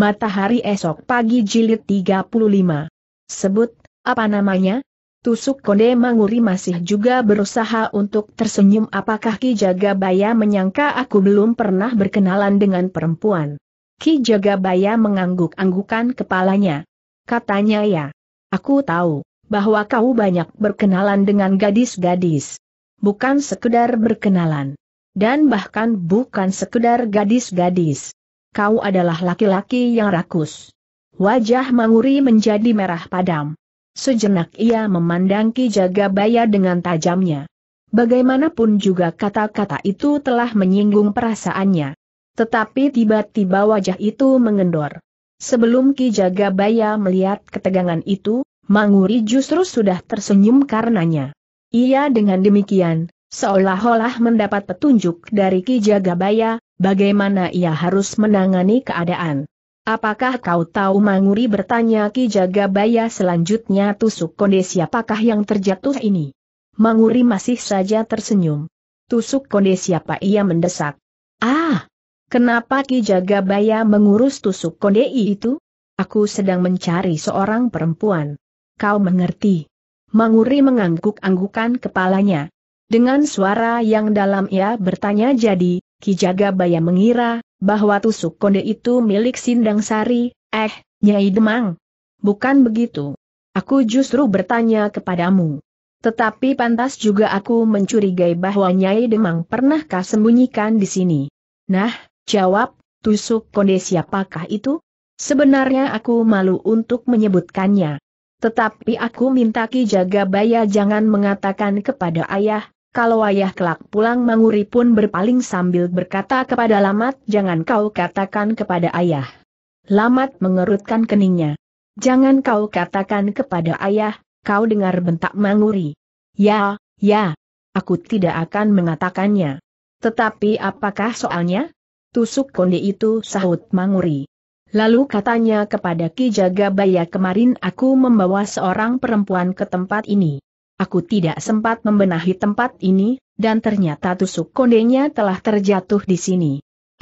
Matahari esok pagi jilid 35. Sebut, apa namanya? Tusuk Konde Manguri masih juga berusaha untuk tersenyum apakah Ki Jagabaya menyangka aku belum pernah berkenalan dengan perempuan. Ki Jagabaya mengangguk-anggukan kepalanya. Katanya ya. Aku tahu, bahwa kau banyak berkenalan dengan gadis-gadis. Bukan sekedar berkenalan. Dan bahkan bukan sekedar gadis-gadis kau adalah laki-laki yang rakus. Wajah Manguri menjadi merah padam. Sejenak ia memandang Ki Jagabaya dengan tajamnya. Bagaimanapun juga kata-kata itu telah menyinggung perasaannya. Tetapi tiba-tiba wajah itu mengendor. Sebelum Ki Jagabaya melihat ketegangan itu, Manguri justru sudah tersenyum karenanya. Ia dengan demikian, seolah-olah mendapat petunjuk dari Ki Jagabaya, bagaimana ia harus menangani keadaan. Apakah kau tahu Manguri bertanya Ki Jagabaya selanjutnya tusuk konde siapakah yang terjatuh ini? Manguri masih saja tersenyum. Tusuk konde siapa ia mendesak. Ah! Kenapa Ki Jagabaya mengurus tusuk konde itu? Aku sedang mencari seorang perempuan. Kau mengerti. Manguri mengangguk-anggukan kepalanya. Dengan suara yang dalam ia bertanya jadi, Ki Jagabaya mengira, bahwa tusuk konde itu milik Sindang Sari, eh, Nyai Demang. Bukan begitu. Aku justru bertanya kepadamu. Tetapi pantas juga aku mencurigai bahwa Nyai Demang pernahkah sembunyikan di sini. Nah, jawab, tusuk konde siapakah itu? Sebenarnya aku malu untuk menyebutkannya. Tetapi aku minta Ki Jaga jangan mengatakan kepada ayah, kalau ayah kelak pulang Manguri pun berpaling sambil berkata kepada Lamat jangan kau katakan kepada ayah. Lamat mengerutkan keningnya. Jangan kau katakan kepada ayah, kau dengar bentak Manguri. Ya, ya. Aku tidak akan mengatakannya. Tetapi apakah soalnya? Tusuk konde itu sahut Manguri. Lalu katanya kepada Ki Jagabaya kemarin aku membawa seorang perempuan ke tempat ini. Aku tidak sempat membenahi tempat ini, dan ternyata tusuk kondenya telah terjatuh di sini.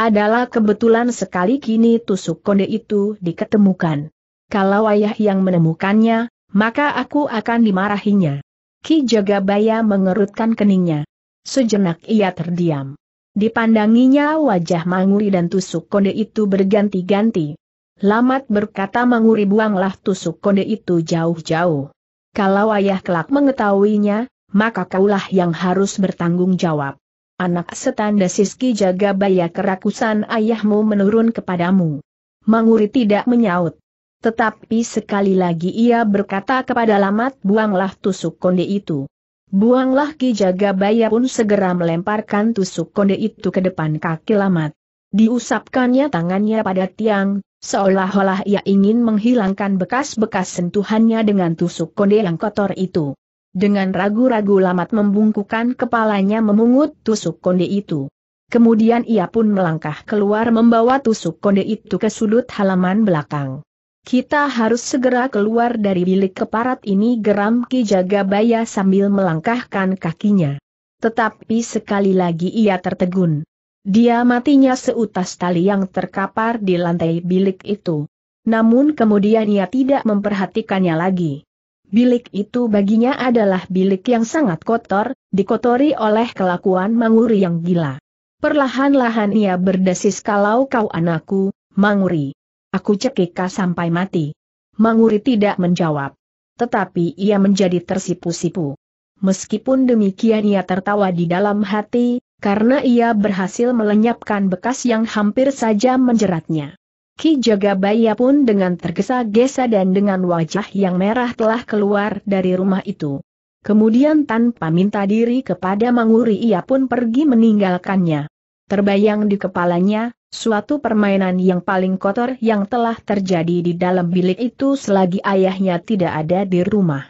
Adalah kebetulan sekali kini tusuk konde itu diketemukan. Kalau ayah yang menemukannya, maka aku akan dimarahinya. Ki Jagabaya mengerutkan keningnya. Sejenak ia terdiam. Dipandanginya wajah Manguri dan tusuk konde itu berganti-ganti. Lamat berkata Manguri buanglah tusuk konde itu jauh-jauh. Kalau ayah kelak mengetahuinya, maka kaulah yang harus bertanggung jawab. Anak setan Siski jaga baya kerakusan ayahmu menurun kepadamu. Manguri tidak menyaut. Tetapi sekali lagi ia berkata kepada Lamat buanglah tusuk konde itu. Buanglah Ki Jagabaya pun segera melemparkan tusuk konde itu ke depan kaki Lamat. Diusapkannya tangannya pada tiang, seolah-olah ia ingin menghilangkan bekas-bekas sentuhannya dengan tusuk konde yang kotor itu. Dengan ragu-ragu Lamat membungkukan kepalanya memungut tusuk konde itu. Kemudian ia pun melangkah keluar membawa tusuk konde itu ke sudut halaman belakang. Kita harus segera keluar dari bilik keparat ini geram Ki Jagabaya sambil melangkahkan kakinya. Tetapi sekali lagi ia tertegun. Dia matinya seutas tali yang terkapar di lantai bilik itu. Namun kemudian ia tidak memperhatikannya lagi. Bilik itu baginya adalah bilik yang sangat kotor, dikotori oleh kelakuan Manguri yang gila. Perlahan-lahan ia berdesis kalau kau anakku, Manguri. Aku cekika sampai mati. Manguri tidak menjawab. Tetapi ia menjadi tersipu-sipu. Meskipun demikian ia tertawa di dalam hati, karena ia berhasil melenyapkan bekas yang hampir saja menjeratnya. Ki Jagabaya pun dengan tergesa-gesa dan dengan wajah yang merah telah keluar dari rumah itu. Kemudian tanpa minta diri kepada Manguri ia pun pergi meninggalkannya. Terbayang di kepalanya, suatu permainan yang paling kotor yang telah terjadi di dalam bilik itu selagi ayahnya tidak ada di rumah.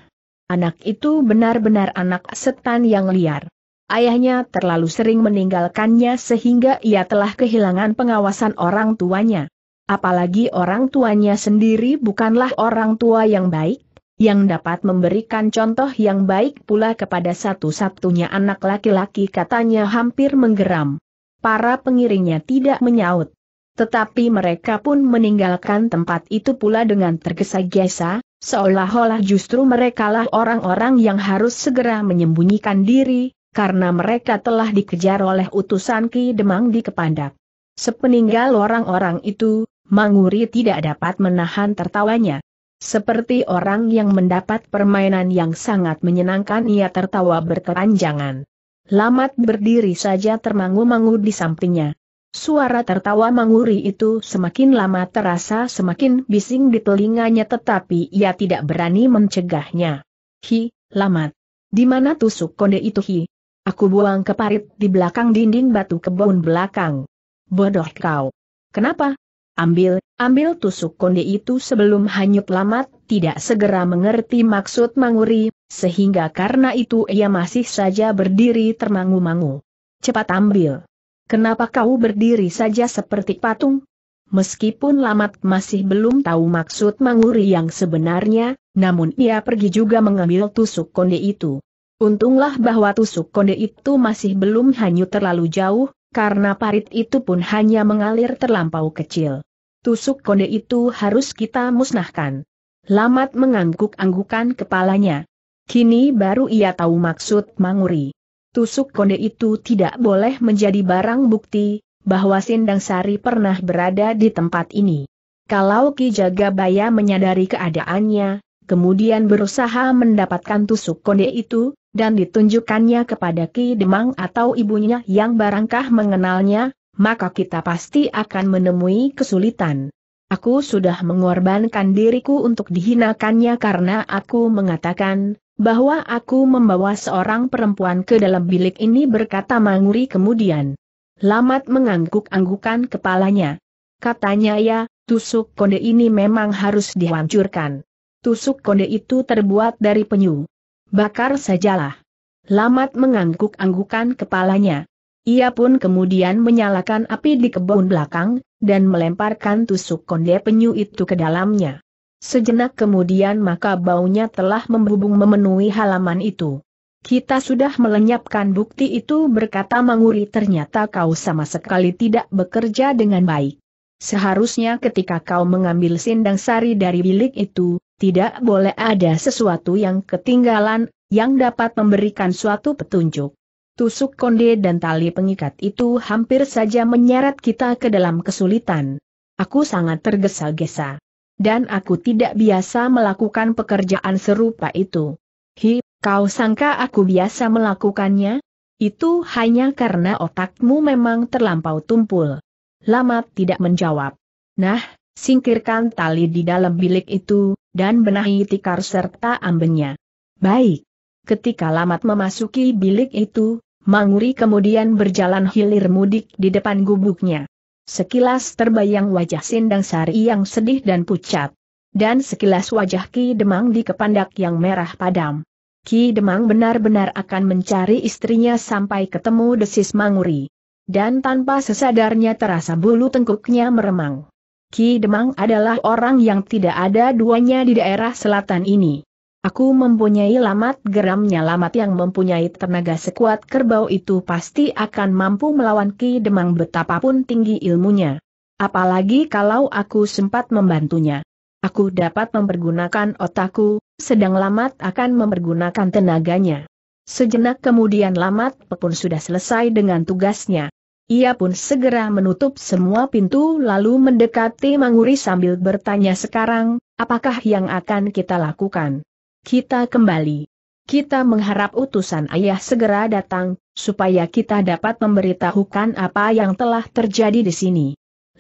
Anak itu benar-benar anak setan yang liar. Ayahnya terlalu sering meninggalkannya sehingga ia telah kehilangan pengawasan orang tuanya. Apalagi orang tuanya sendiri bukanlah orang tua yang baik, yang dapat memberikan contoh yang baik pula kepada satu-satunya anak laki-laki katanya hampir menggeram. Para pengiringnya tidak menyaut. Tetapi mereka pun meninggalkan tempat itu pula dengan tergesa-gesa, seolah-olah justru merekalah orang-orang yang harus segera menyembunyikan diri, karena mereka telah dikejar oleh utusan Ki Demang di Kepandak. Sepeninggal orang-orang itu, Manguri tidak dapat menahan tertawanya. Seperti orang yang mendapat permainan yang sangat menyenangkan ia tertawa berkepanjangan. Lamat berdiri saja termangu-mangu di sampingnya. Suara tertawa Manguri itu semakin lama terasa semakin bising di telinganya tetapi ia tidak berani mencegahnya. Hi, Lamat. Di mana tusuk konde itu hi? Aku buang ke parit di belakang dinding batu kebun belakang. Bodoh kau. Kenapa? Ambil, ambil tusuk konde itu sebelum hanyut lamat, tidak segera mengerti maksud Manguri, sehingga karena itu ia masih saja berdiri termangu-mangu. Cepat ambil. Kenapa kau berdiri saja seperti patung? Meskipun Lamat masih belum tahu maksud Manguri yang sebenarnya, namun ia pergi juga mengambil tusuk konde itu. Untunglah bahwa tusuk konde itu masih belum hanyut terlalu jauh, karena parit itu pun hanya mengalir terlampau kecil. Tusuk konde itu harus kita musnahkan. Lamat mengangguk-anggukan kepalanya. Kini baru ia tahu maksud Manguri. Tusuk konde itu tidak boleh menjadi barang bukti, bahwa Sindang Sari pernah berada di tempat ini. Kalau Ki Jagabaya menyadari keadaannya, kemudian berusaha mendapatkan tusuk konde itu, dan ditunjukkannya kepada Ki Demang atau ibunya yang barangkah mengenalnya, maka kita pasti akan menemui kesulitan. Aku sudah mengorbankan diriku untuk dihinakannya karena aku mengatakan, bahwa aku membawa seorang perempuan ke dalam bilik ini berkata Manguri kemudian. Lamat mengangguk-anggukan kepalanya. Katanya ya, tusuk konde ini memang harus dihancurkan. Tusuk konde itu terbuat dari penyu. Bakar sajalah. Lamat mengangguk-anggukan kepalanya. Ia pun kemudian menyalakan api di kebun belakang, dan melemparkan tusuk konde penyu itu ke dalamnya. Sejenak kemudian maka baunya telah membubung memenuhi halaman itu. Kita sudah melenyapkan bukti itu berkata Manguri ternyata kau sama sekali tidak bekerja dengan baik. Seharusnya ketika kau mengambil sindang sari dari bilik itu, tidak boleh ada sesuatu yang ketinggalan, yang dapat memberikan suatu petunjuk. Tusuk konde dan tali pengikat itu hampir saja menyeret kita ke dalam kesulitan. Aku sangat tergesa-gesa. Dan aku tidak biasa melakukan pekerjaan serupa itu. Hi, kau sangka aku biasa melakukannya? Itu hanya karena otakmu memang terlampau tumpul. Lamat tidak menjawab. Nah, singkirkan tali di dalam bilik itu, dan benahi tikar serta ambennya. Baik. Ketika Lamat memasuki bilik itu, Manguri kemudian berjalan hilir mudik di depan gubuknya. Sekilas terbayang wajah Sindang Sari yang sedih dan pucat. Dan sekilas wajah Ki Demang di kepandak yang merah padam. Ki Demang benar-benar akan mencari istrinya sampai ketemu desis Manguri. Dan tanpa sesadarnya terasa bulu tengkuknya meremang. Ki Demang adalah orang yang tidak ada duanya di daerah selatan ini. Aku mempunyai lamat geramnya lamat yang mempunyai tenaga sekuat kerbau itu pasti akan mampu melawan Ki Demang betapapun tinggi ilmunya. Apalagi kalau aku sempat membantunya. Aku dapat mempergunakan otakku, sedang lamat akan mempergunakan tenaganya. Sejenak kemudian Lamat pun sudah selesai dengan tugasnya. Ia pun segera menutup semua pintu lalu mendekati Manguri sambil bertanya sekarang, apakah yang akan kita lakukan? Kita kembali. Kita mengharap utusan ayah segera datang, supaya kita dapat memberitahukan apa yang telah terjadi di sini.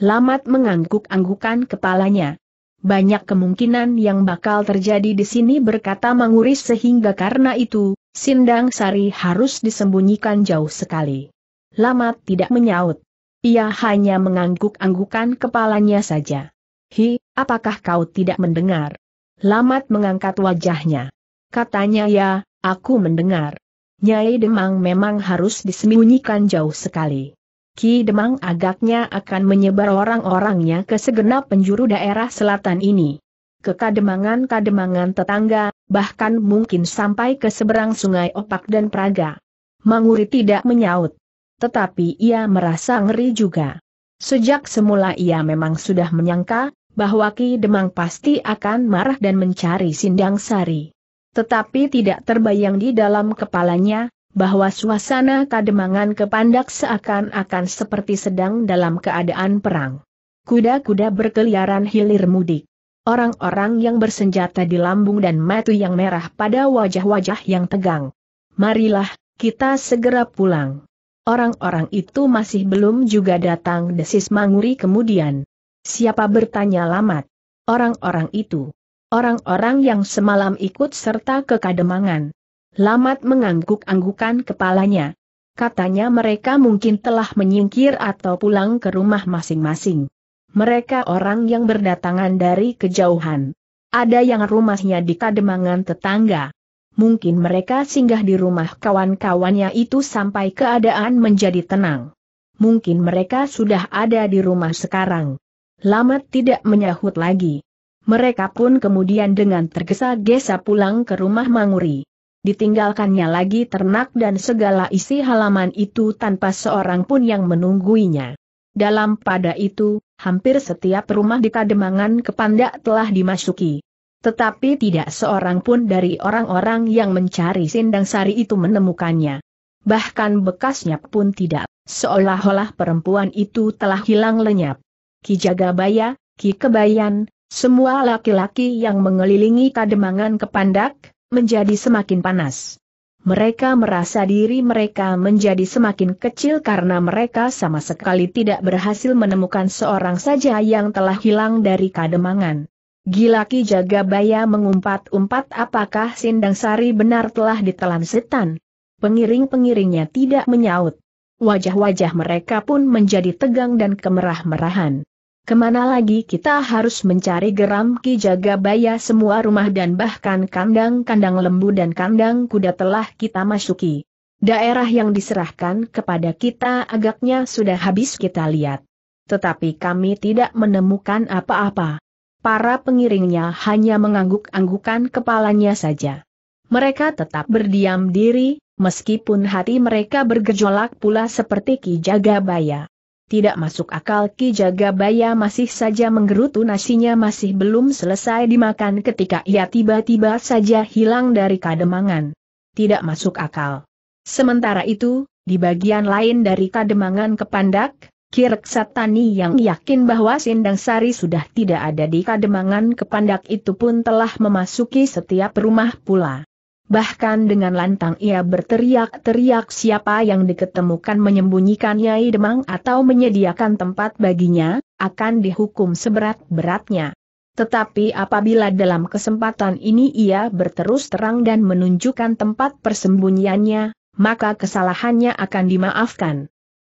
Lamat mengangguk-anggukan kepalanya. Banyak kemungkinan yang bakal terjadi di sini berkata Manguri sehingga karena itu, Sindang Sari harus disembunyikan jauh sekali. Lamat tidak menyaut. Ia hanya mengangguk-anggukan kepalanya saja. Hi, apakah kau tidak mendengar? Lamat mengangkat wajahnya. Katanya ya, aku mendengar. Nyai Demang memang harus disembunyikan jauh sekali. Ki Demang agaknya akan menyebar orang-orangnya ke segenap penjuru daerah selatan ini. Ke kademangan-kademangan tetangga, bahkan mungkin sampai ke seberang sungai Opak dan Praga. Manguri tidak menyaut tetapi ia merasa ngeri juga. Sejak semula ia memang sudah menyangka, bahwa Ki Demang pasti akan marah dan mencari Sindang Sari. Tetapi tidak terbayang di dalam kepalanya, bahwa suasana kademangan kepandak seakan-akan seperti sedang dalam keadaan perang. Kuda-kuda berkeliaran hilir mudik. Orang-orang yang bersenjata di lambung dan matu yang merah pada wajah-wajah yang tegang. Marilah, kita segera pulang. Orang-orang itu masih belum juga datang desis Manguri kemudian. Siapa bertanya Lamat? Orang-orang itu. Orang-orang yang semalam ikut serta ke Kademangan. Lamat mengangguk-anggukan kepalanya. Katanya mereka mungkin telah menyingkir atau pulang ke rumah masing-masing. Mereka orang yang berdatangan dari kejauhan. Ada yang rumahnya di Kademangan tetangga mungkin mereka singgah di rumah kawan-kawannya itu sampai keadaan menjadi tenang. Mungkin mereka sudah ada di rumah sekarang. Lamat tidak menyahut lagi. Mereka pun kemudian dengan tergesa-gesa pulang ke rumah Manguri. Ditinggalkannya lagi ternak dan segala isi halaman itu tanpa seorang pun yang menungguinya. Dalam pada itu, hampir setiap rumah di Kademangan Kepandak telah dimasuki. Tetapi tidak seorang pun dari orang-orang yang mencari Sindang Sari itu menemukannya. Bahkan bekasnya pun tidak, seolah-olah perempuan itu telah hilang lenyap. Ki Jagabaya, Ki Kebayan, semua laki-laki yang mengelilingi kademangan kepandak, menjadi semakin panas. Mereka merasa diri mereka menjadi semakin kecil karena mereka sama sekali tidak berhasil menemukan seorang saja yang telah hilang dari kademangan. Gila Ki Jagabaya mengumpat-umpat apakah Sindang Sari benar telah ditelan setan. Pengiring-pengiringnya tidak menyaut. Wajah-wajah mereka pun menjadi tegang dan kemerah-merahan. Kemana lagi kita harus mencari geram Ki Jagabaya semua rumah dan bahkan kandang-kandang lembu dan kandang kuda telah kita masuki. Daerah yang diserahkan kepada kita agaknya sudah habis kita lihat. Tetapi kami tidak menemukan apa-apa para pengiringnya hanya mengangguk-anggukan kepalanya saja. Mereka tetap berdiam diri, meskipun hati mereka bergejolak pula seperti Ki Jagabaya. Tidak masuk akal Ki Jagabaya masih saja menggerutu nasinya masih belum selesai dimakan ketika ia tiba-tiba saja hilang dari kademangan. Tidak masuk akal. Sementara itu, di bagian lain dari kademangan kepandak, Kirk Satani yang yakin bahwa Sindang Sari sudah tidak ada di kademangan kepandak itu pun telah memasuki setiap rumah pula. Bahkan dengan lantang ia berteriak-teriak siapa yang diketemukan menyembunyikan Nyai Demang atau menyediakan tempat baginya, akan dihukum seberat-beratnya. Tetapi apabila dalam kesempatan ini ia berterus terang dan menunjukkan tempat persembunyiannya, maka kesalahannya akan dimaafkan.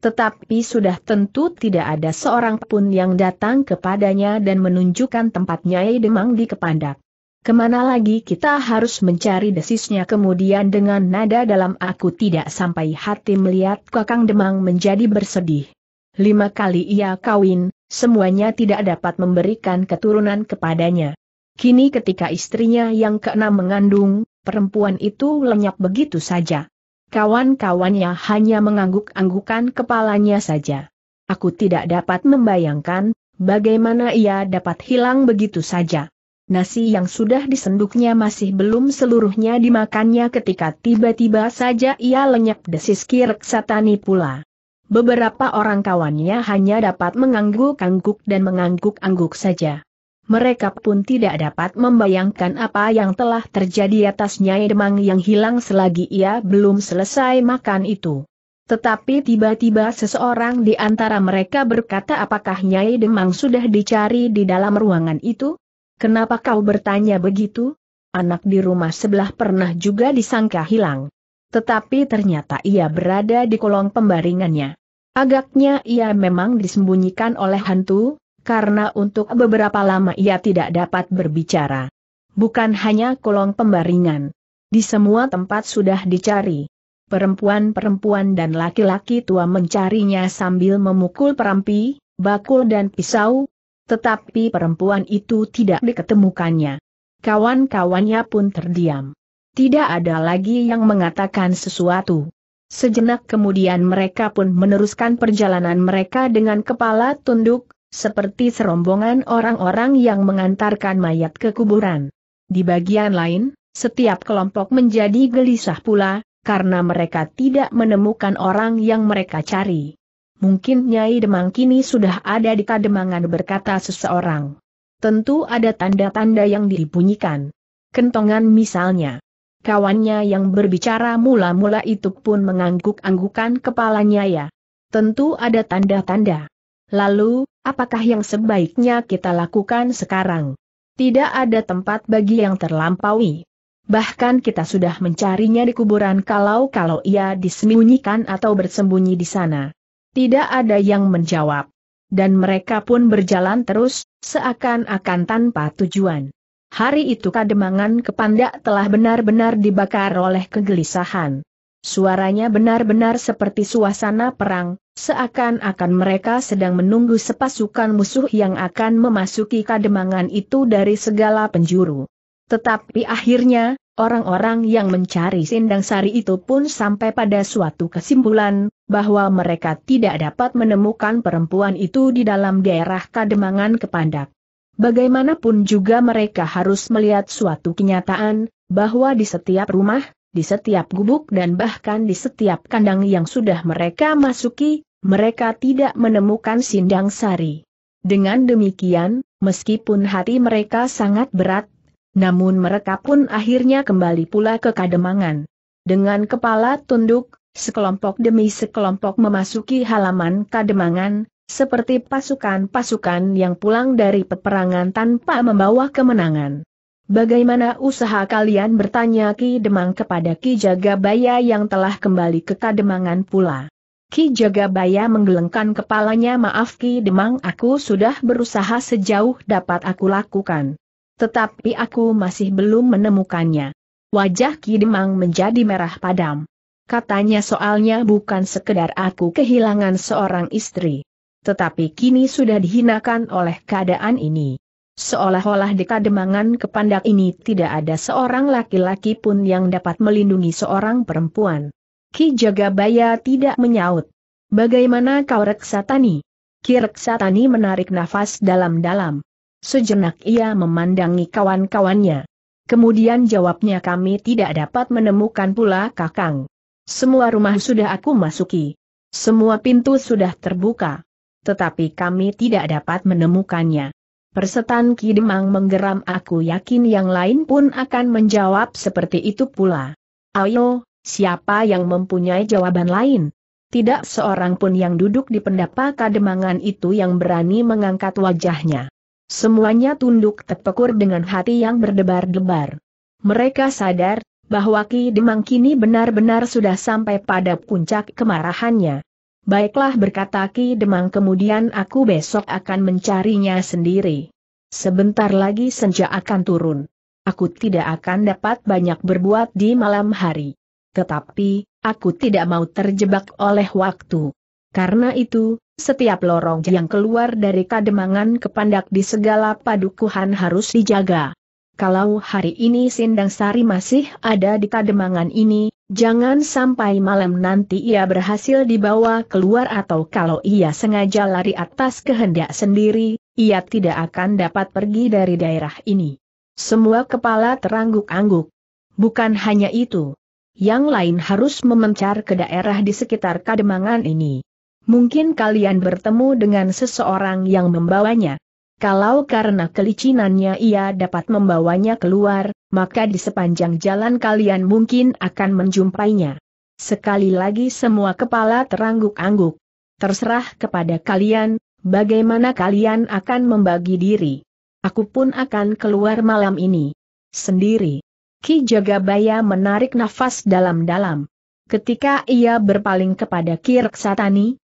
Tetapi sudah tentu tidak ada seorang pun yang datang kepadanya dan menunjukkan tempat Nyai Demang di Kepandak. Kemana lagi kita harus mencari desisnya kemudian dengan nada dalam aku tidak sampai hati melihat kakang Demang menjadi bersedih. Lima kali ia kawin, semuanya tidak dapat memberikan keturunan kepadanya. Kini ketika istrinya yang keenam mengandung, perempuan itu lenyap begitu saja kawan-kawannya hanya mengangguk-anggukan kepalanya saja. Aku tidak dapat membayangkan, bagaimana ia dapat hilang begitu saja. Nasi yang sudah disenduknya masih belum seluruhnya dimakannya ketika tiba-tiba saja ia lenyap desis kirek satani pula. Beberapa orang kawannya hanya dapat mengangguk-angguk dan mengangguk-angguk saja mereka pun tidak dapat membayangkan apa yang telah terjadi atas Nyai Demang yang hilang selagi ia belum selesai makan itu. Tetapi tiba-tiba seseorang di antara mereka berkata apakah Nyai Demang sudah dicari di dalam ruangan itu? Kenapa kau bertanya begitu? Anak di rumah sebelah pernah juga disangka hilang. Tetapi ternyata ia berada di kolong pembaringannya. Agaknya ia memang disembunyikan oleh hantu, karena untuk beberapa lama ia tidak dapat berbicara. Bukan hanya kolong pembaringan. Di semua tempat sudah dicari. Perempuan-perempuan dan laki-laki tua mencarinya sambil memukul perampi, bakul dan pisau, tetapi perempuan itu tidak diketemukannya. Kawan-kawannya pun terdiam. Tidak ada lagi yang mengatakan sesuatu. Sejenak kemudian mereka pun meneruskan perjalanan mereka dengan kepala tunduk, seperti serombongan orang-orang yang mengantarkan mayat ke kuburan. Di bagian lain, setiap kelompok menjadi gelisah pula, karena mereka tidak menemukan orang yang mereka cari. Mungkin Nyai Demang kini sudah ada di kademangan berkata seseorang. Tentu ada tanda-tanda yang dibunyikan. Kentongan misalnya. Kawannya yang berbicara mula-mula itu pun mengangguk-anggukan kepalanya ya. Tentu ada tanda-tanda. Lalu, Apakah yang sebaiknya kita lakukan sekarang? Tidak ada tempat bagi yang terlampaui. Bahkan kita sudah mencarinya di kuburan kalau-kalau ia disembunyikan atau bersembunyi di sana. Tidak ada yang menjawab. Dan mereka pun berjalan terus, seakan-akan tanpa tujuan. Hari itu kademangan kepanda telah benar-benar dibakar oleh kegelisahan. Suaranya benar-benar seperti suasana perang, seakan-akan mereka sedang menunggu sepasukan musuh yang akan memasuki kademangan itu dari segala penjuru. Tetapi akhirnya, orang-orang yang mencari sindang sari itu pun sampai pada suatu kesimpulan, bahwa mereka tidak dapat menemukan perempuan itu di dalam daerah kademangan kepandak. Bagaimanapun juga mereka harus melihat suatu kenyataan, bahwa di setiap rumah, di setiap gubuk dan bahkan di setiap kandang yang sudah mereka masuki, mereka tidak menemukan sindang sari. Dengan demikian, meskipun hati mereka sangat berat, namun mereka pun akhirnya kembali pula ke kademangan. Dengan kepala tunduk, sekelompok demi sekelompok memasuki halaman kademangan, seperti pasukan-pasukan yang pulang dari peperangan tanpa membawa kemenangan. Bagaimana usaha kalian bertanya Ki Demang kepada Ki Jagabaya yang telah kembali ke Kademangan pula. Ki Jagabaya menggelengkan kepalanya maaf Ki Demang aku sudah berusaha sejauh dapat aku lakukan. Tetapi aku masih belum menemukannya. Wajah Ki Demang menjadi merah padam. Katanya soalnya bukan sekedar aku kehilangan seorang istri. Tetapi kini sudah dihinakan oleh keadaan ini. Seolah-olah di kademangan kepandak ini tidak ada seorang laki-laki pun yang dapat melindungi seorang perempuan. Ki Jagabaya tidak menyaut. Bagaimana kau Reksatani? Ki Reksatani menarik nafas dalam-dalam. Sejenak ia memandangi kawan-kawannya. Kemudian jawabnya kami tidak dapat menemukan pula kakang. Semua rumah sudah aku masuki. Semua pintu sudah terbuka. Tetapi kami tidak dapat menemukannya. Persetan Ki Demang menggeram aku yakin yang lain pun akan menjawab seperti itu pula. Ayo, siapa yang mempunyai jawaban lain? Tidak seorang pun yang duduk di pendapa kademangan itu yang berani mengangkat wajahnya. Semuanya tunduk terpekur dengan hati yang berdebar-debar. Mereka sadar, bahwa Ki Demang kini benar-benar sudah sampai pada puncak kemarahannya. Baiklah berkata Ki Demang kemudian aku besok akan mencarinya sendiri. Sebentar lagi senja akan turun. Aku tidak akan dapat banyak berbuat di malam hari. Tetapi, aku tidak mau terjebak oleh waktu. Karena itu, setiap lorong yang keluar dari kademangan kepandak di segala padukuhan harus dijaga kalau hari ini Sindang Sari masih ada di Kademangan ini, jangan sampai malam nanti ia berhasil dibawa keluar atau kalau ia sengaja lari atas kehendak sendiri, ia tidak akan dapat pergi dari daerah ini. Semua kepala terangguk-angguk. Bukan hanya itu. Yang lain harus memencar ke daerah di sekitar Kademangan ini. Mungkin kalian bertemu dengan seseorang yang membawanya. Kalau karena kelicinannya ia dapat membawanya keluar, maka di sepanjang jalan kalian mungkin akan menjumpainya. Sekali lagi semua kepala terangguk-angguk. Terserah kepada kalian, bagaimana kalian akan membagi diri. Aku pun akan keluar malam ini. Sendiri. Ki Jagabaya menarik nafas dalam-dalam. Ketika ia berpaling kepada Ki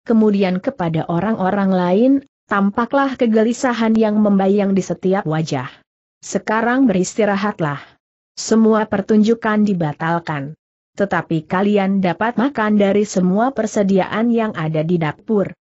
kemudian kepada orang-orang lain, tampaklah kegelisahan yang membayang di setiap wajah. Sekarang beristirahatlah. Semua pertunjukan dibatalkan. Tetapi kalian dapat makan dari semua persediaan yang ada di dapur.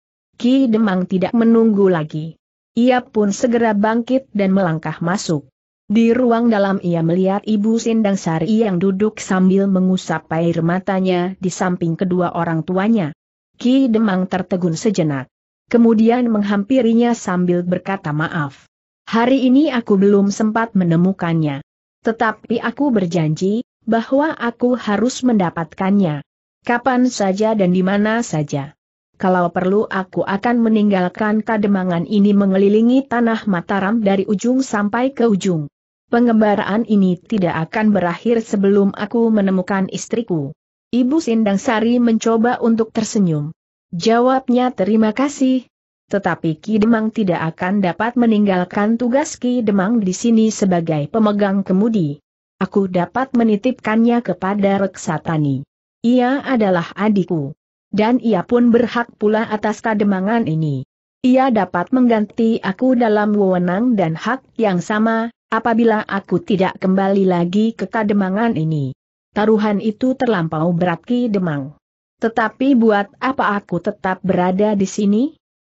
Ki Demang tidak menunggu lagi. Ia pun segera bangkit dan melangkah masuk. Di ruang dalam ia melihat Ibu Sindang Sari yang duduk sambil mengusap air matanya di samping kedua orang tuanya. Ki Demang tertegun sejenak kemudian menghampirinya sambil berkata maaf. Hari ini aku belum sempat menemukannya. Tetapi aku berjanji, bahwa aku harus mendapatkannya. Kapan saja dan di mana saja. Kalau perlu aku akan meninggalkan kademangan ini mengelilingi tanah Mataram dari ujung sampai ke ujung. Pengembaraan ini tidak akan berakhir sebelum aku menemukan istriku. Ibu Sindang Sari mencoba untuk tersenyum. Jawabnya terima kasih. Tetapi Ki Demang tidak akan dapat meninggalkan tugas Ki Demang di sini sebagai pemegang kemudi. Aku dapat menitipkannya kepada Reksatani. Ia adalah adikku. Dan ia pun berhak pula atas kademangan ini. Ia dapat mengganti aku dalam wewenang dan hak yang sama, apabila aku tidak kembali lagi ke kademangan ini. Taruhan itu terlampau berat Ki Demang. Tetapi buat apa aku tetap berada di sini?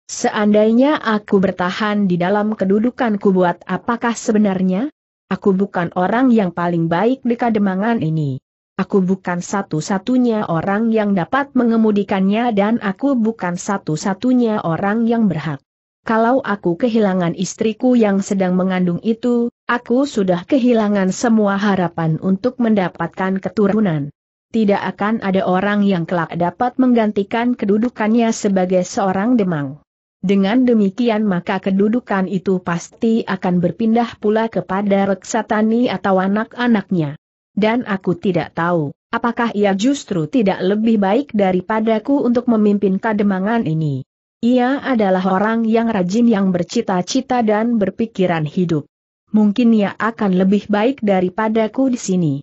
Seandainya aku bertahan di dalam kedudukanku buat apakah sebenarnya? Aku bukan orang yang paling baik di kademangan ini. Aku bukan satu-satunya orang yang dapat mengemudikannya dan aku bukan satu-satunya orang yang berhak. Kalau aku kehilangan istriku yang sedang mengandung itu, aku sudah kehilangan semua harapan untuk mendapatkan keturunan tidak akan ada orang yang kelak dapat menggantikan kedudukannya sebagai seorang demang. Dengan demikian maka kedudukan itu pasti akan berpindah pula kepada reksatani atau anak-anaknya. Dan aku tidak tahu, apakah ia justru tidak lebih baik daripadaku untuk memimpin kademangan ini. Ia adalah orang yang rajin yang bercita-cita dan berpikiran hidup. Mungkin ia akan lebih baik daripadaku di sini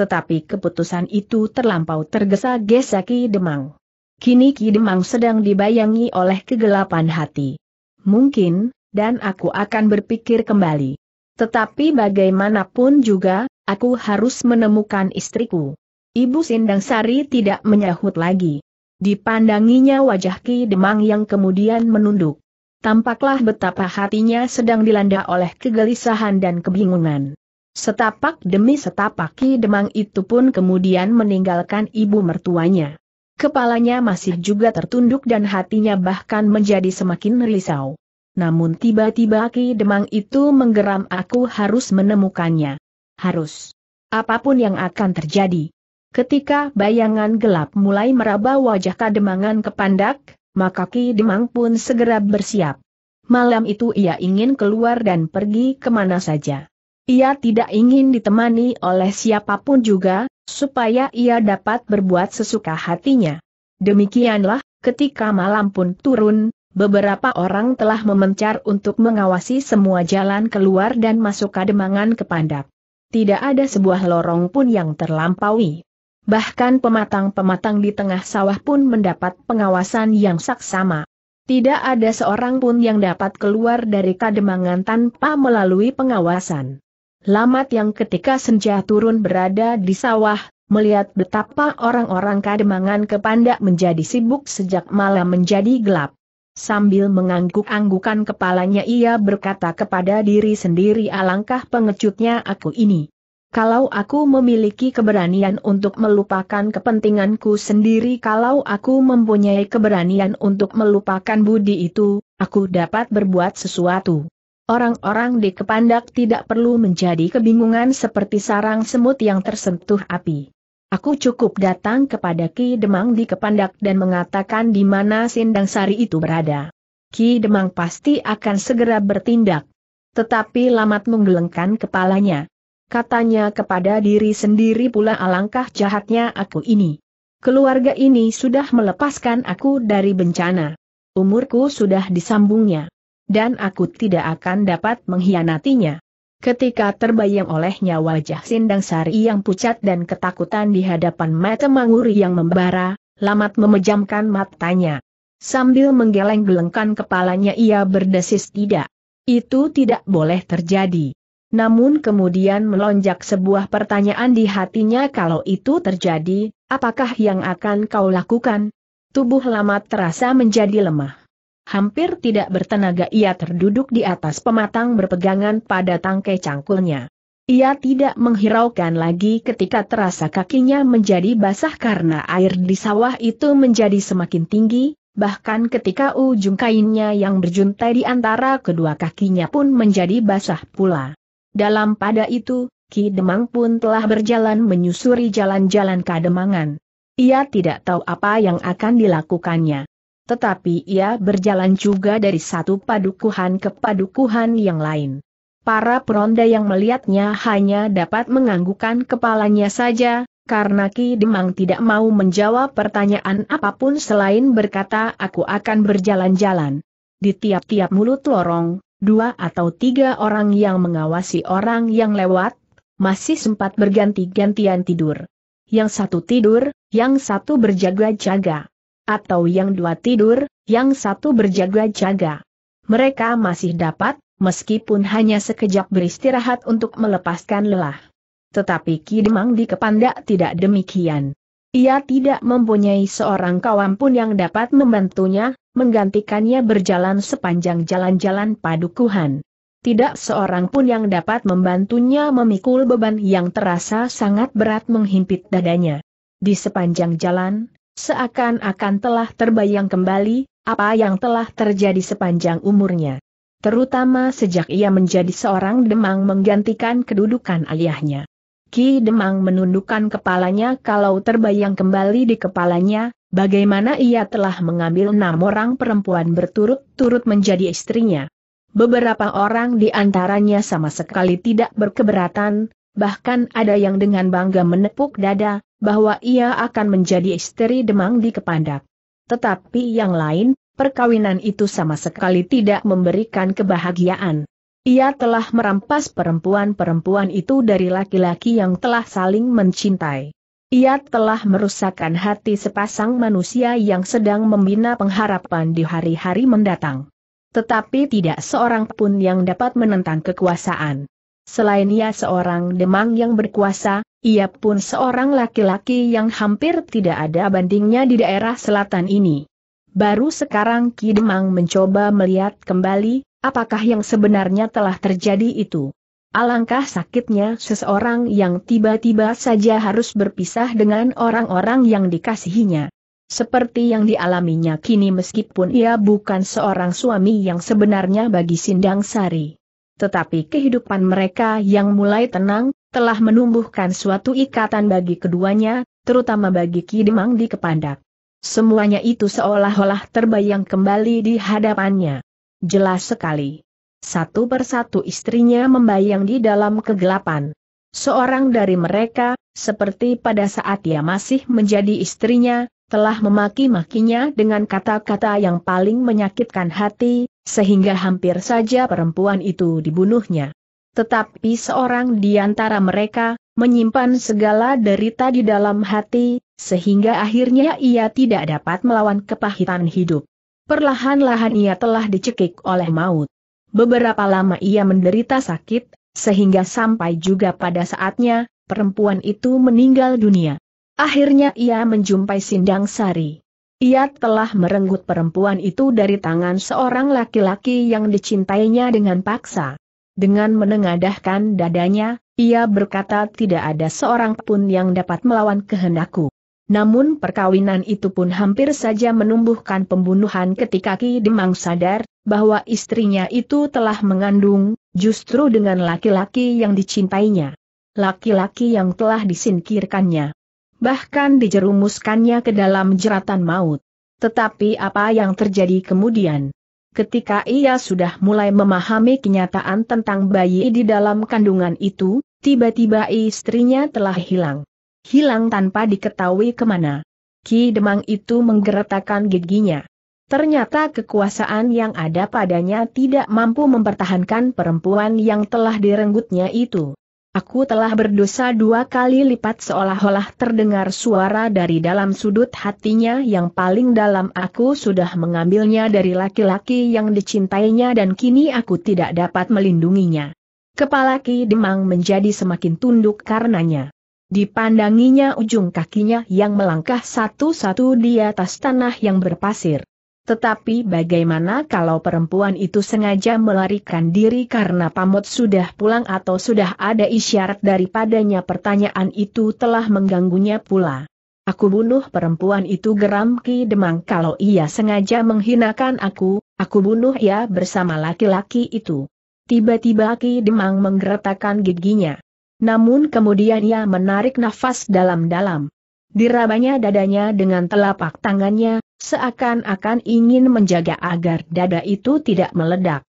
tetapi keputusan itu terlampau tergesa-gesa Ki Demang. Kini Ki Demang sedang dibayangi oleh kegelapan hati. Mungkin, dan aku akan berpikir kembali. Tetapi bagaimanapun juga, aku harus menemukan istriku. Ibu Sindang Sari tidak menyahut lagi. Dipandanginya wajah Ki Demang yang kemudian menunduk. Tampaklah betapa hatinya sedang dilanda oleh kegelisahan dan kebingungan. Setapak demi setapak Ki Demang itu pun kemudian meninggalkan ibu mertuanya. Kepalanya masih juga tertunduk dan hatinya bahkan menjadi semakin risau. Namun tiba-tiba Ki Demang itu menggeram aku harus menemukannya. Harus. Apapun yang akan terjadi. Ketika bayangan gelap mulai meraba wajah kademangan kepandak, maka Ki Demang pun segera bersiap. Malam itu ia ingin keluar dan pergi kemana saja. Ia tidak ingin ditemani oleh siapapun juga, supaya ia dapat berbuat sesuka hatinya. Demikianlah, ketika malam pun turun, beberapa orang telah memencar untuk mengawasi semua jalan keluar dan masuk kademangan ke pandak. Tidak ada sebuah lorong pun yang terlampaui. Bahkan pematang-pematang di tengah sawah pun mendapat pengawasan yang saksama. Tidak ada seorang pun yang dapat keluar dari kademangan tanpa melalui pengawasan. Lamat yang ketika senja turun berada di sawah, melihat betapa orang-orang kademangan kepandak menjadi sibuk sejak malam menjadi gelap. Sambil mengangguk-anggukan kepalanya ia berkata kepada diri sendiri alangkah pengecutnya aku ini. Kalau aku memiliki keberanian untuk melupakan kepentinganku sendiri kalau aku mempunyai keberanian untuk melupakan budi itu, aku dapat berbuat sesuatu. Orang-orang di Kepandak tidak perlu menjadi kebingungan seperti sarang semut yang tersentuh api. Aku cukup datang kepada Ki Demang di Kepandak dan mengatakan di mana Sindang Sari itu berada. Ki Demang pasti akan segera bertindak. Tetapi Lamat menggelengkan kepalanya. Katanya kepada diri sendiri pula alangkah jahatnya aku ini. Keluarga ini sudah melepaskan aku dari bencana. Umurku sudah disambungnya dan aku tidak akan dapat mengkhianatinya. Ketika terbayang olehnya wajah Sindang Sari yang pucat dan ketakutan di hadapan mata Manguri yang membara, Lamat memejamkan matanya. Sambil menggeleng-gelengkan kepalanya ia berdesis tidak. Itu tidak boleh terjadi. Namun kemudian melonjak sebuah pertanyaan di hatinya kalau itu terjadi, apakah yang akan kau lakukan? Tubuh Lamat terasa menjadi lemah. Hampir tidak bertenaga ia terduduk di atas pematang berpegangan pada tangkai cangkulnya. Ia tidak menghiraukan lagi ketika terasa kakinya menjadi basah karena air di sawah itu menjadi semakin tinggi, bahkan ketika ujung kainnya yang berjuntai di antara kedua kakinya pun menjadi basah pula. Dalam pada itu, Ki Demang pun telah berjalan menyusuri jalan-jalan kademangan. Ia tidak tahu apa yang akan dilakukannya. Tetapi ia berjalan juga dari satu padukuhan ke padukuhan yang lain. Para peronda yang melihatnya hanya dapat menganggukkan kepalanya saja, karena Ki Demang tidak mau menjawab pertanyaan apapun selain berkata aku akan berjalan-jalan. Di tiap-tiap mulut lorong, dua atau tiga orang yang mengawasi orang yang lewat, masih sempat berganti-gantian tidur. Yang satu tidur, yang satu berjaga-jaga atau yang dua tidur, yang satu berjaga-jaga. Mereka masih dapat, meskipun hanya sekejap beristirahat untuk melepaskan lelah. Tetapi Kidemang di Kepanda tidak demikian. Ia tidak mempunyai seorang kawan pun yang dapat membantunya, menggantikannya berjalan sepanjang jalan-jalan padukuhan. Tidak seorang pun yang dapat membantunya memikul beban yang terasa sangat berat menghimpit dadanya. Di sepanjang jalan, Seakan-akan telah terbayang kembali, apa yang telah terjadi sepanjang umurnya. Terutama sejak ia menjadi seorang demang menggantikan kedudukan ayahnya. Ki Demang menundukkan kepalanya kalau terbayang kembali di kepalanya, bagaimana ia telah mengambil enam orang perempuan berturut-turut menjadi istrinya. Beberapa orang di antaranya sama sekali tidak berkeberatan, bahkan ada yang dengan bangga menepuk dada, bahwa ia akan menjadi istri Demang di Kepandak. Tetapi yang lain, perkawinan itu sama sekali tidak memberikan kebahagiaan. Ia telah merampas perempuan-perempuan itu dari laki-laki yang telah saling mencintai. Ia telah merusakkan hati sepasang manusia yang sedang membina pengharapan di hari-hari mendatang. Tetapi tidak seorang pun yang dapat menentang kekuasaan. Selain ia seorang demang yang berkuasa, ia pun seorang laki-laki yang hampir tidak ada bandingnya di daerah selatan ini. Baru sekarang Ki Demang mencoba melihat kembali, apakah yang sebenarnya telah terjadi itu. Alangkah sakitnya seseorang yang tiba-tiba saja harus berpisah dengan orang-orang yang dikasihinya. Seperti yang dialaminya kini meskipun ia bukan seorang suami yang sebenarnya bagi Sindang Sari. Tetapi kehidupan mereka yang mulai tenang, telah menumbuhkan suatu ikatan bagi keduanya, terutama bagi Kidemang di Kepandak. Semuanya itu seolah-olah terbayang kembali di hadapannya. Jelas sekali. Satu persatu istrinya membayang di dalam kegelapan. Seorang dari mereka, seperti pada saat ia masih menjadi istrinya, telah memaki-makinya dengan kata-kata yang paling menyakitkan hati, sehingga hampir saja perempuan itu dibunuhnya. Tetapi seorang di antara mereka, menyimpan segala derita di dalam hati, sehingga akhirnya ia tidak dapat melawan kepahitan hidup. Perlahan-lahan ia telah dicekik oleh maut. Beberapa lama ia menderita sakit, sehingga sampai juga pada saatnya, perempuan itu meninggal dunia. Akhirnya ia menjumpai Sindang Sari. Ia telah merenggut perempuan itu dari tangan seorang laki-laki yang dicintainya dengan paksa. Dengan menengadahkan dadanya, ia berkata tidak ada seorang pun yang dapat melawan kehendakku. Namun perkawinan itu pun hampir saja menumbuhkan pembunuhan ketika Ki Demang sadar, bahwa istrinya itu telah mengandung, justru dengan laki-laki yang dicintainya. Laki-laki yang telah disingkirkannya. Bahkan dijerumuskannya ke dalam jeratan maut. Tetapi apa yang terjadi kemudian? ketika ia sudah mulai memahami kenyataan tentang bayi di dalam kandungan itu, tiba-tiba istrinya telah hilang. Hilang tanpa diketahui kemana. Ki Demang itu menggeretakan giginya. Ternyata kekuasaan yang ada padanya tidak mampu mempertahankan perempuan yang telah direnggutnya itu. Aku telah berdosa dua kali lipat seolah-olah terdengar suara dari dalam sudut hatinya yang paling dalam aku sudah mengambilnya dari laki-laki yang dicintainya dan kini aku tidak dapat melindunginya. Kepala Ki Demang menjadi semakin tunduk karenanya. Dipandanginya ujung kakinya yang melangkah satu-satu di atas tanah yang berpasir. Tetapi bagaimana kalau perempuan itu sengaja melarikan diri karena pamot sudah pulang atau sudah ada isyarat daripadanya pertanyaan itu telah mengganggunya pula. Aku bunuh perempuan itu geram Ki Demang kalau ia sengaja menghinakan aku, aku bunuh ia bersama laki-laki itu. Tiba-tiba Ki Demang menggeretakkan giginya. Namun kemudian ia menarik nafas dalam-dalam. Dirabanya dadanya dengan telapak tangannya, Seakan-akan ingin menjaga agar dada itu tidak meledak.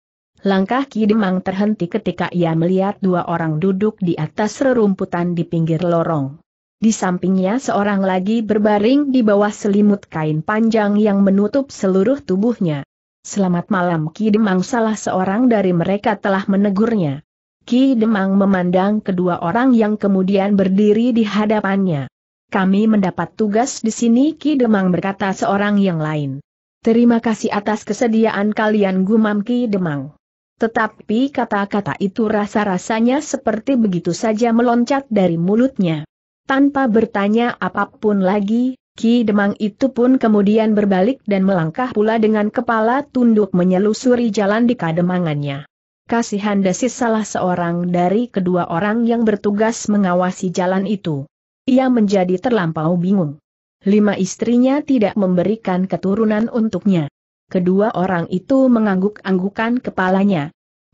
Langkah Ki Demang terhenti ketika ia melihat dua orang duduk di atas rerumputan di pinggir lorong. Di sampingnya seorang lagi berbaring di bawah selimut kain panjang yang menutup seluruh tubuhnya. Selamat malam Ki Demang salah seorang dari mereka telah menegurnya. Ki Demang memandang kedua orang yang kemudian berdiri di hadapannya. Kami mendapat tugas di sini Ki Demang berkata seorang yang lain. Terima kasih atas kesediaan kalian gumam Ki Demang. Tetapi kata-kata itu rasa-rasanya seperti begitu saja meloncat dari mulutnya. Tanpa bertanya apapun lagi, Ki Demang itu pun kemudian berbalik dan melangkah pula dengan kepala tunduk menyelusuri jalan di kademangannya. Kasihan dasi salah seorang dari kedua orang yang bertugas mengawasi jalan itu ia menjadi terlampau bingung. Lima istrinya tidak memberikan keturunan untuknya. Kedua orang itu mengangguk-anggukan kepalanya.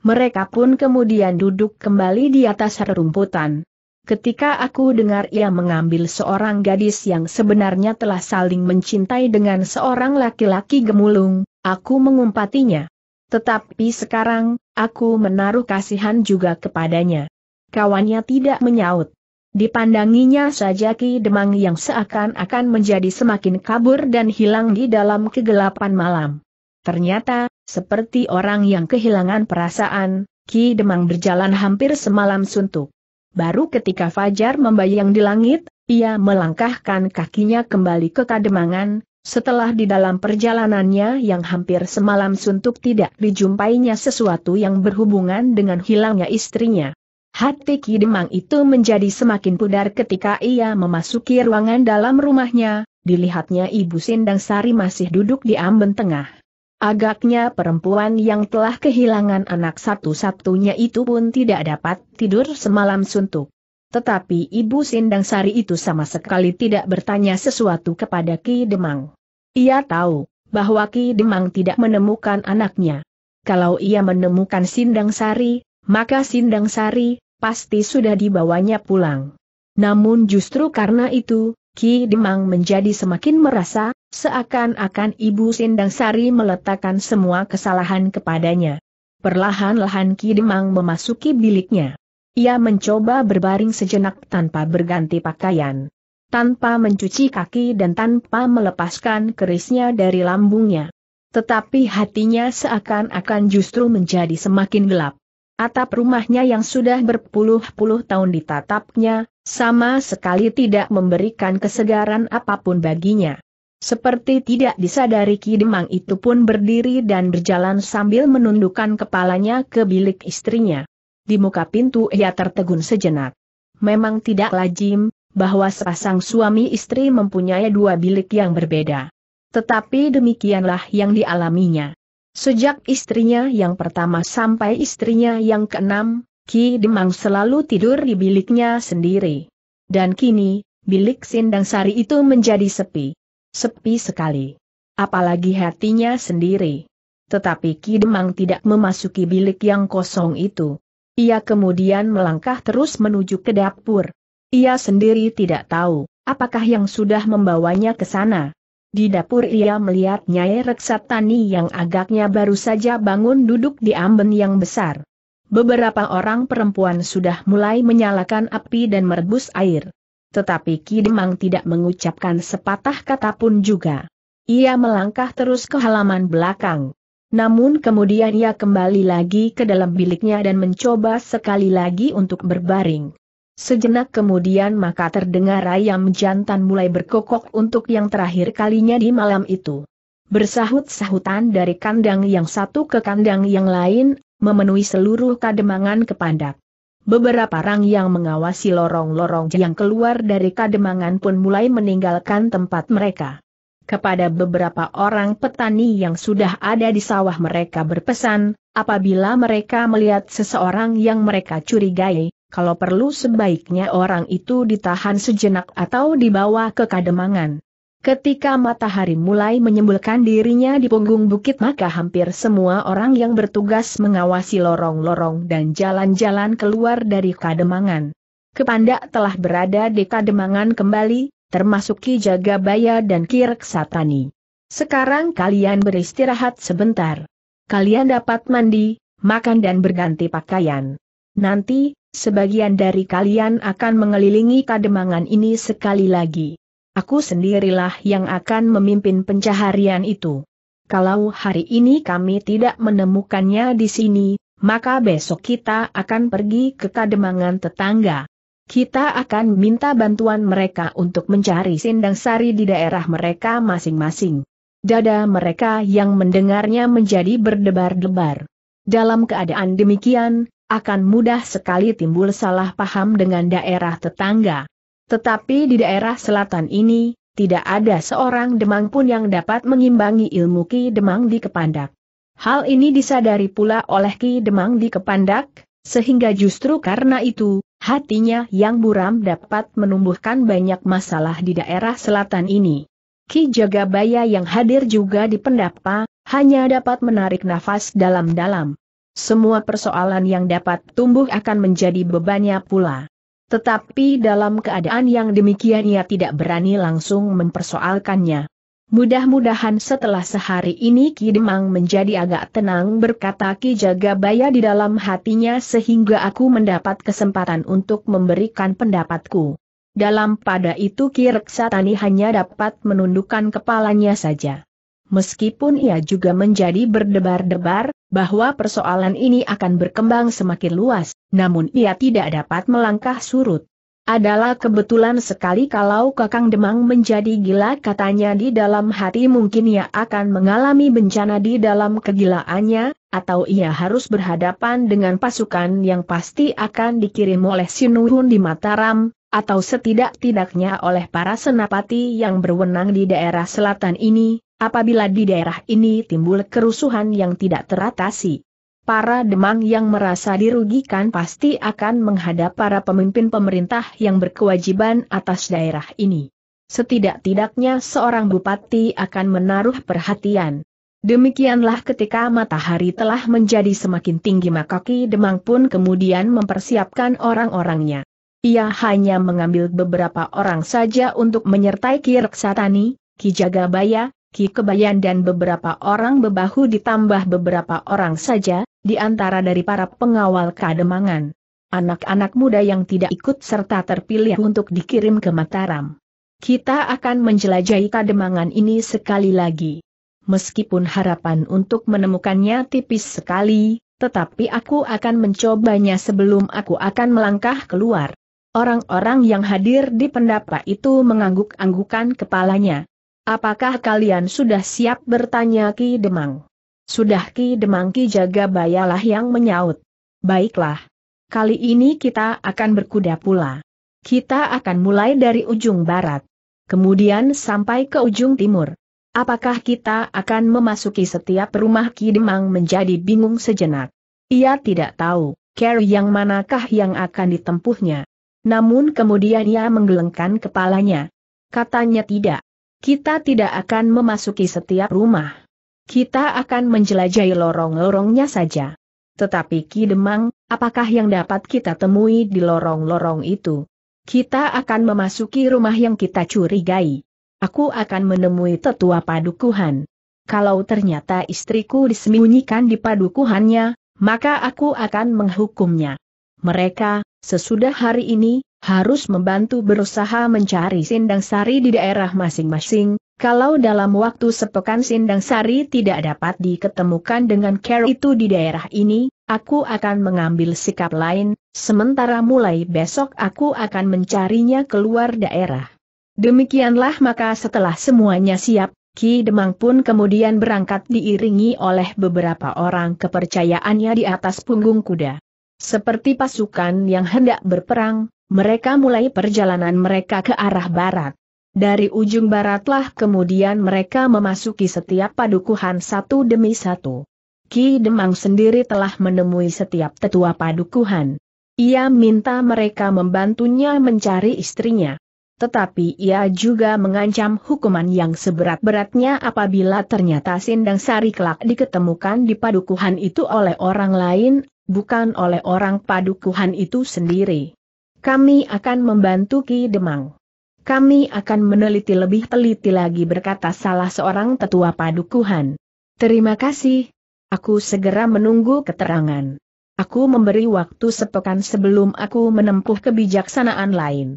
Mereka pun kemudian duduk kembali di atas rerumputan. Ketika aku dengar ia mengambil seorang gadis yang sebenarnya telah saling mencintai dengan seorang laki-laki gemulung, aku mengumpatinya. Tetapi sekarang, aku menaruh kasihan juga kepadanya. Kawannya tidak menyaut. Dipandanginya saja Ki Demang yang seakan-akan menjadi semakin kabur dan hilang di dalam kegelapan malam. Ternyata, seperti orang yang kehilangan perasaan, Ki Demang berjalan hampir semalam suntuk. Baru ketika Fajar membayang di langit, ia melangkahkan kakinya kembali ke kademangan, setelah di dalam perjalanannya yang hampir semalam suntuk tidak dijumpainya sesuatu yang berhubungan dengan hilangnya istrinya. Hati Ki Demang itu menjadi semakin pudar ketika ia memasuki ruangan dalam rumahnya, dilihatnya Ibu Sindang Sari masih duduk di amben tengah. Agaknya perempuan yang telah kehilangan anak satu-satunya itu pun tidak dapat tidur semalam suntuk. Tetapi Ibu Sindang Sari itu sama sekali tidak bertanya sesuatu kepada Ki Demang. Ia tahu bahwa Ki Demang tidak menemukan anaknya. Kalau ia menemukan Sindang Sari, maka Sindang Sari, pasti sudah dibawanya pulang. Namun justru karena itu, Ki Demang menjadi semakin merasa, seakan-akan Ibu Sindang Sari meletakkan semua kesalahan kepadanya. Perlahan-lahan Ki Demang memasuki biliknya. Ia mencoba berbaring sejenak tanpa berganti pakaian. Tanpa mencuci kaki dan tanpa melepaskan kerisnya dari lambungnya. Tetapi hatinya seakan-akan justru menjadi semakin gelap. Atap rumahnya yang sudah berpuluh-puluh tahun ditatapnya, sama sekali tidak memberikan kesegaran apapun baginya. Seperti tidak disadari Ki Demang itu pun berdiri dan berjalan sambil menundukkan kepalanya ke bilik istrinya. Di muka pintu ia tertegun sejenak. Memang tidak lazim, bahwa sepasang suami istri mempunyai dua bilik yang berbeda. Tetapi demikianlah yang dialaminya. Sejak istrinya yang pertama sampai istrinya yang keenam, Ki Demang selalu tidur di biliknya sendiri. Dan kini, bilik Sindang Sari itu menjadi sepi. Sepi sekali. Apalagi hatinya sendiri. Tetapi Ki Demang tidak memasuki bilik yang kosong itu. Ia kemudian melangkah terus menuju ke dapur. Ia sendiri tidak tahu, apakah yang sudah membawanya ke sana. Di dapur ia melihat Nyai Reksatani yang agaknya baru saja bangun duduk di amben yang besar. Beberapa orang perempuan sudah mulai menyalakan api dan merebus air. Tetapi Kidemang tidak mengucapkan sepatah kata pun juga. Ia melangkah terus ke halaman belakang. Namun kemudian ia kembali lagi ke dalam biliknya dan mencoba sekali lagi untuk berbaring. Sejenak kemudian maka terdengar ayam jantan mulai berkokok untuk yang terakhir kalinya di malam itu. Bersahut-sahutan dari kandang yang satu ke kandang yang lain, memenuhi seluruh kademangan kepandak. Beberapa orang yang mengawasi lorong-lorong yang keluar dari kademangan pun mulai meninggalkan tempat mereka. Kepada beberapa orang petani yang sudah ada di sawah mereka berpesan, apabila mereka melihat seseorang yang mereka curigai, kalau perlu sebaiknya orang itu ditahan sejenak atau dibawa ke kademangan. Ketika matahari mulai menyembulkan dirinya di punggung bukit maka hampir semua orang yang bertugas mengawasi lorong-lorong dan jalan-jalan keluar dari kademangan. Kepanda telah berada di kademangan kembali, termasuk Ki Jagabaya dan Ki Reksatani. Sekarang kalian beristirahat sebentar. Kalian dapat mandi, makan dan berganti pakaian. Nanti, sebagian dari kalian akan mengelilingi kademangan ini sekali lagi. Aku sendirilah yang akan memimpin pencaharian itu. Kalau hari ini kami tidak menemukannya di sini, maka besok kita akan pergi ke kademangan tetangga. Kita akan minta bantuan mereka untuk mencari sindang sari di daerah mereka masing-masing. Dada mereka yang mendengarnya menjadi berdebar-debar. Dalam keadaan demikian, akan mudah sekali timbul salah paham dengan daerah tetangga. Tetapi di daerah selatan ini, tidak ada seorang demang pun yang dapat mengimbangi ilmu Ki Demang di Kepandak. Hal ini disadari pula oleh Ki Demang di Kepandak, sehingga justru karena itu, hatinya yang buram dapat menumbuhkan banyak masalah di daerah selatan ini. Ki Jagabaya yang hadir juga di pendapa, hanya dapat menarik nafas dalam-dalam semua persoalan yang dapat tumbuh akan menjadi bebannya pula. Tetapi dalam keadaan yang demikian ia tidak berani langsung mempersoalkannya. Mudah-mudahan setelah sehari ini Ki Demang menjadi agak tenang berkata Ki Jagabaya di dalam hatinya sehingga aku mendapat kesempatan untuk memberikan pendapatku. Dalam pada itu Ki Reksatani hanya dapat menundukkan kepalanya saja meskipun ia juga menjadi berdebar-debar, bahwa persoalan ini akan berkembang semakin luas, namun ia tidak dapat melangkah surut. Adalah kebetulan sekali kalau Kakang Demang menjadi gila katanya di dalam hati mungkin ia akan mengalami bencana di dalam kegilaannya, atau ia harus berhadapan dengan pasukan yang pasti akan dikirim oleh Sinuhun di Mataram, atau setidak-tidaknya oleh para senapati yang berwenang di daerah selatan ini, apabila di daerah ini timbul kerusuhan yang tidak teratasi. Para demang yang merasa dirugikan pasti akan menghadap para pemimpin pemerintah yang berkewajiban atas daerah ini. Setidak-tidaknya seorang bupati akan menaruh perhatian. Demikianlah ketika matahari telah menjadi semakin tinggi maka Ki Demang pun kemudian mempersiapkan orang-orangnya. Ia hanya mengambil beberapa orang saja untuk menyertai Ki Reksatani, Ki Jagabaya, Ki Kebayan dan beberapa orang bebahu ditambah beberapa orang saja, di antara dari para pengawal kademangan. Anak-anak muda yang tidak ikut serta terpilih untuk dikirim ke Mataram. Kita akan menjelajahi kademangan ini sekali lagi. Meskipun harapan untuk menemukannya tipis sekali, tetapi aku akan mencobanya sebelum aku akan melangkah keluar. Orang-orang yang hadir di pendapa itu mengangguk-anggukan kepalanya. Apakah kalian sudah siap bertanya Ki Demang? Sudah Ki Demang Ki Jaga Bayalah yang menyaut. Baiklah. Kali ini kita akan berkuda pula. Kita akan mulai dari ujung barat. Kemudian sampai ke ujung timur. Apakah kita akan memasuki setiap rumah Ki Demang menjadi bingung sejenak? Ia tidak tahu, care yang manakah yang akan ditempuhnya. Namun kemudian ia menggelengkan kepalanya. Katanya tidak. Kita tidak akan memasuki setiap rumah. Kita akan menjelajahi lorong-lorongnya saja. Tetapi Ki Demang, apakah yang dapat kita temui di lorong-lorong itu? Kita akan memasuki rumah yang kita curigai. Aku akan menemui tetua padukuhan. Kalau ternyata istriku disembunyikan di padukuhannya, maka aku akan menghukumnya. Mereka, Sesudah hari ini, harus membantu berusaha mencari sindang sari di daerah masing-masing, kalau dalam waktu sepekan sindang sari tidak dapat diketemukan dengan care itu di daerah ini, aku akan mengambil sikap lain, sementara mulai besok aku akan mencarinya keluar daerah. Demikianlah maka setelah semuanya siap, Ki Demang pun kemudian berangkat diiringi oleh beberapa orang kepercayaannya di atas punggung kuda. Seperti pasukan yang hendak berperang, mereka mulai perjalanan mereka ke arah barat. Dari ujung baratlah kemudian mereka memasuki setiap padukuhan satu demi satu. Ki Demang sendiri telah menemui setiap tetua padukuhan. Ia minta mereka membantunya mencari istrinya. Tetapi ia juga mengancam hukuman yang seberat-beratnya apabila ternyata Sindang Sari kelak diketemukan di padukuhan itu oleh orang lain, bukan oleh orang padukuhan itu sendiri. Kami akan membantu Ki Demang. Kami akan meneliti lebih teliti lagi berkata salah seorang tetua padukuhan. Terima kasih. Aku segera menunggu keterangan. Aku memberi waktu sepekan sebelum aku menempuh kebijaksanaan lain.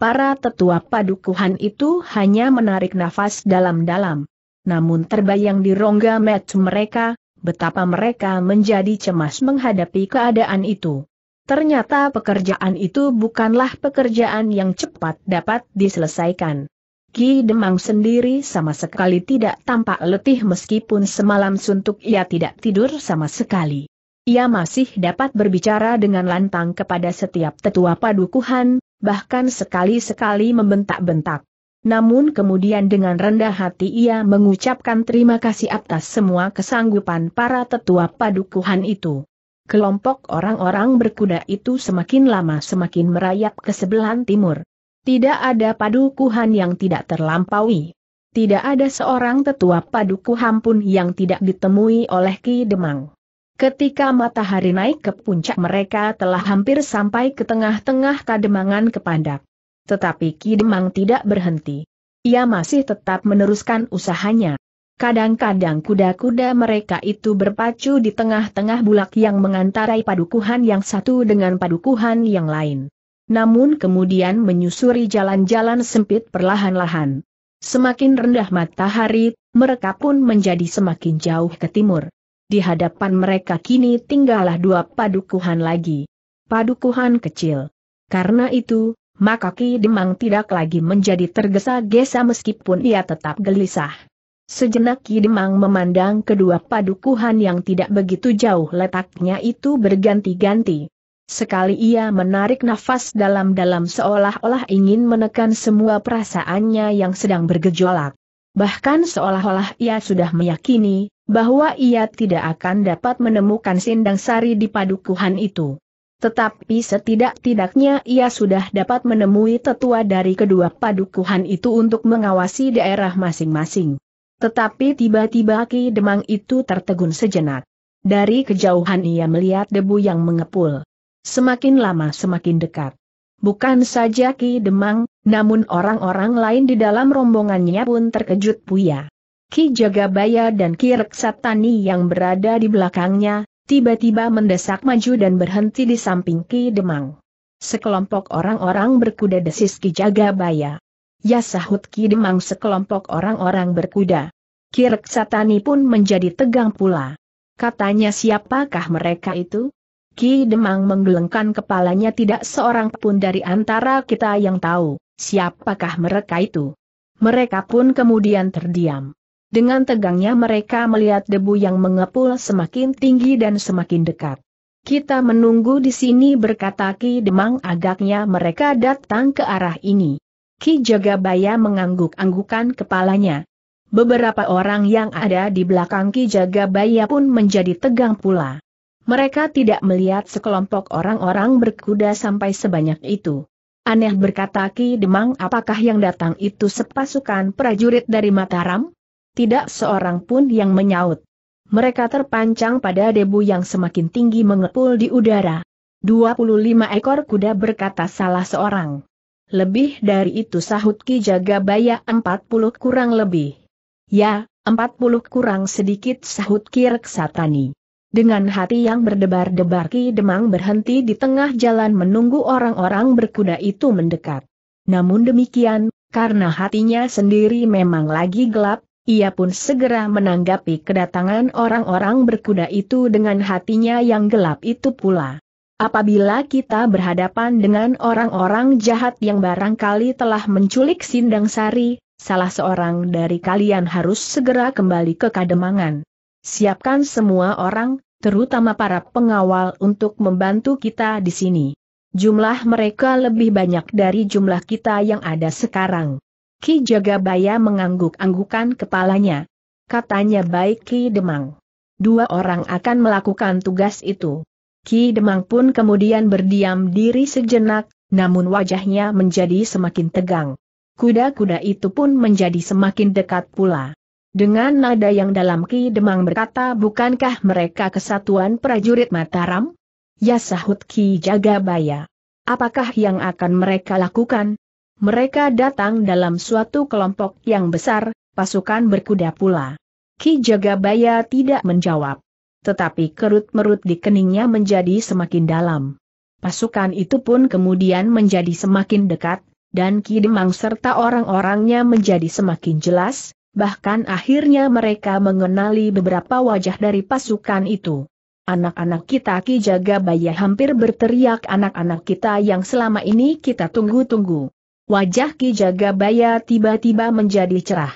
Para tetua padukuhan itu hanya menarik nafas dalam-dalam. Namun terbayang di rongga metu mereka, betapa mereka menjadi cemas menghadapi keadaan itu. Ternyata pekerjaan itu bukanlah pekerjaan yang cepat dapat diselesaikan. Ki Demang sendiri sama sekali tidak tampak letih meskipun semalam suntuk ia tidak tidur sama sekali. Ia masih dapat berbicara dengan lantang kepada setiap tetua padukuhan, bahkan sekali-sekali membentak-bentak namun kemudian dengan rendah hati ia mengucapkan terima kasih atas semua kesanggupan para tetua padukuhan itu. Kelompok orang-orang berkuda itu semakin lama semakin merayap ke sebelah timur. Tidak ada padukuhan yang tidak terlampaui. Tidak ada seorang tetua padukuhan pun yang tidak ditemui oleh Ki Demang. Ketika matahari naik ke puncak mereka telah hampir sampai ke tengah-tengah kademangan kepandak. Tetapi Ki Demang tidak berhenti. Ia masih tetap meneruskan usahanya. Kadang-kadang kuda-kuda mereka itu berpacu di tengah-tengah bulak yang mengantarai padukuhan yang satu dengan padukuhan yang lain. Namun kemudian menyusuri jalan-jalan sempit perlahan-lahan. Semakin rendah matahari, mereka pun menjadi semakin jauh ke timur. Di hadapan mereka kini tinggallah dua padukuhan lagi. Padukuhan kecil. Karena itu, maka Ki Demang tidak lagi menjadi tergesa-gesa meskipun ia tetap gelisah. Sejenak Ki Demang memandang kedua padukuhan yang tidak begitu jauh letaknya itu berganti-ganti. Sekali ia menarik nafas dalam-dalam seolah-olah ingin menekan semua perasaannya yang sedang bergejolak. Bahkan seolah-olah ia sudah meyakini bahwa ia tidak akan dapat menemukan Sindang Sari di padukuhan itu. Tetapi setidak-tidaknya ia sudah dapat menemui tetua dari kedua padukuhan itu untuk mengawasi daerah masing-masing. Tetapi tiba-tiba Ki Demang itu tertegun sejenak. Dari kejauhan ia melihat debu yang mengepul. Semakin lama semakin dekat. Bukan saja Ki Demang, namun orang-orang lain di dalam rombongannya pun terkejut puya. Ki Jagabaya dan Ki Reksatani yang berada di belakangnya, tiba-tiba mendesak maju dan berhenti di samping Ki Demang. Sekelompok orang-orang berkuda desis Ki Jagabaya. Ya sahut Ki Demang sekelompok orang-orang berkuda. Ki Reksatani pun menjadi tegang pula. Katanya siapakah mereka itu? Ki Demang menggelengkan kepalanya tidak seorang pun dari antara kita yang tahu, siapakah mereka itu. Mereka pun kemudian terdiam. Dengan tegangnya mereka melihat debu yang mengepul semakin tinggi dan semakin dekat. Kita menunggu di sini berkata Ki Demang agaknya mereka datang ke arah ini. Ki Jagabaya mengangguk-anggukan kepalanya. Beberapa orang yang ada di belakang Ki Jagabaya pun menjadi tegang pula. Mereka tidak melihat sekelompok orang-orang berkuda sampai sebanyak itu. Aneh berkata Ki Demang apakah yang datang itu sepasukan prajurit dari Mataram? tidak seorang pun yang menyaut. Mereka terpancang pada debu yang semakin tinggi mengepul di udara. 25 ekor kuda berkata salah seorang. Lebih dari itu sahut Ki Jagabaya 40 kurang lebih. Ya, 40 kurang sedikit sahut Ki Reksatani. Dengan hati yang berdebar-debar Ki Demang berhenti di tengah jalan menunggu orang-orang berkuda itu mendekat. Namun demikian, karena hatinya sendiri memang lagi gelap, ia pun segera menanggapi kedatangan orang-orang berkuda itu dengan hatinya yang gelap itu pula. Apabila kita berhadapan dengan orang-orang jahat yang barangkali telah menculik Sindang Sari, salah seorang dari kalian harus segera kembali ke Kademangan. Siapkan semua orang, terutama para pengawal untuk membantu kita di sini. Jumlah mereka lebih banyak dari jumlah kita yang ada sekarang. Ki Jagabaya mengangguk-anggukan kepalanya. Katanya baik Ki Demang. Dua orang akan melakukan tugas itu. Ki Demang pun kemudian berdiam diri sejenak, namun wajahnya menjadi semakin tegang. Kuda-kuda itu pun menjadi semakin dekat pula. Dengan nada yang dalam Ki Demang berkata bukankah mereka kesatuan prajurit Mataram? Ya sahut Ki Jagabaya. Apakah yang akan mereka lakukan? Mereka datang dalam suatu kelompok yang besar, pasukan berkuda pula. Ki Jagabaya tidak menjawab. Tetapi kerut-merut di keningnya menjadi semakin dalam. Pasukan itu pun kemudian menjadi semakin dekat, dan Ki Demang serta orang-orangnya menjadi semakin jelas, bahkan akhirnya mereka mengenali beberapa wajah dari pasukan itu. Anak-anak kita Ki Jagabaya hampir berteriak anak-anak kita yang selama ini kita tunggu-tunggu. Wajah Ki Jagabaya tiba-tiba menjadi cerah.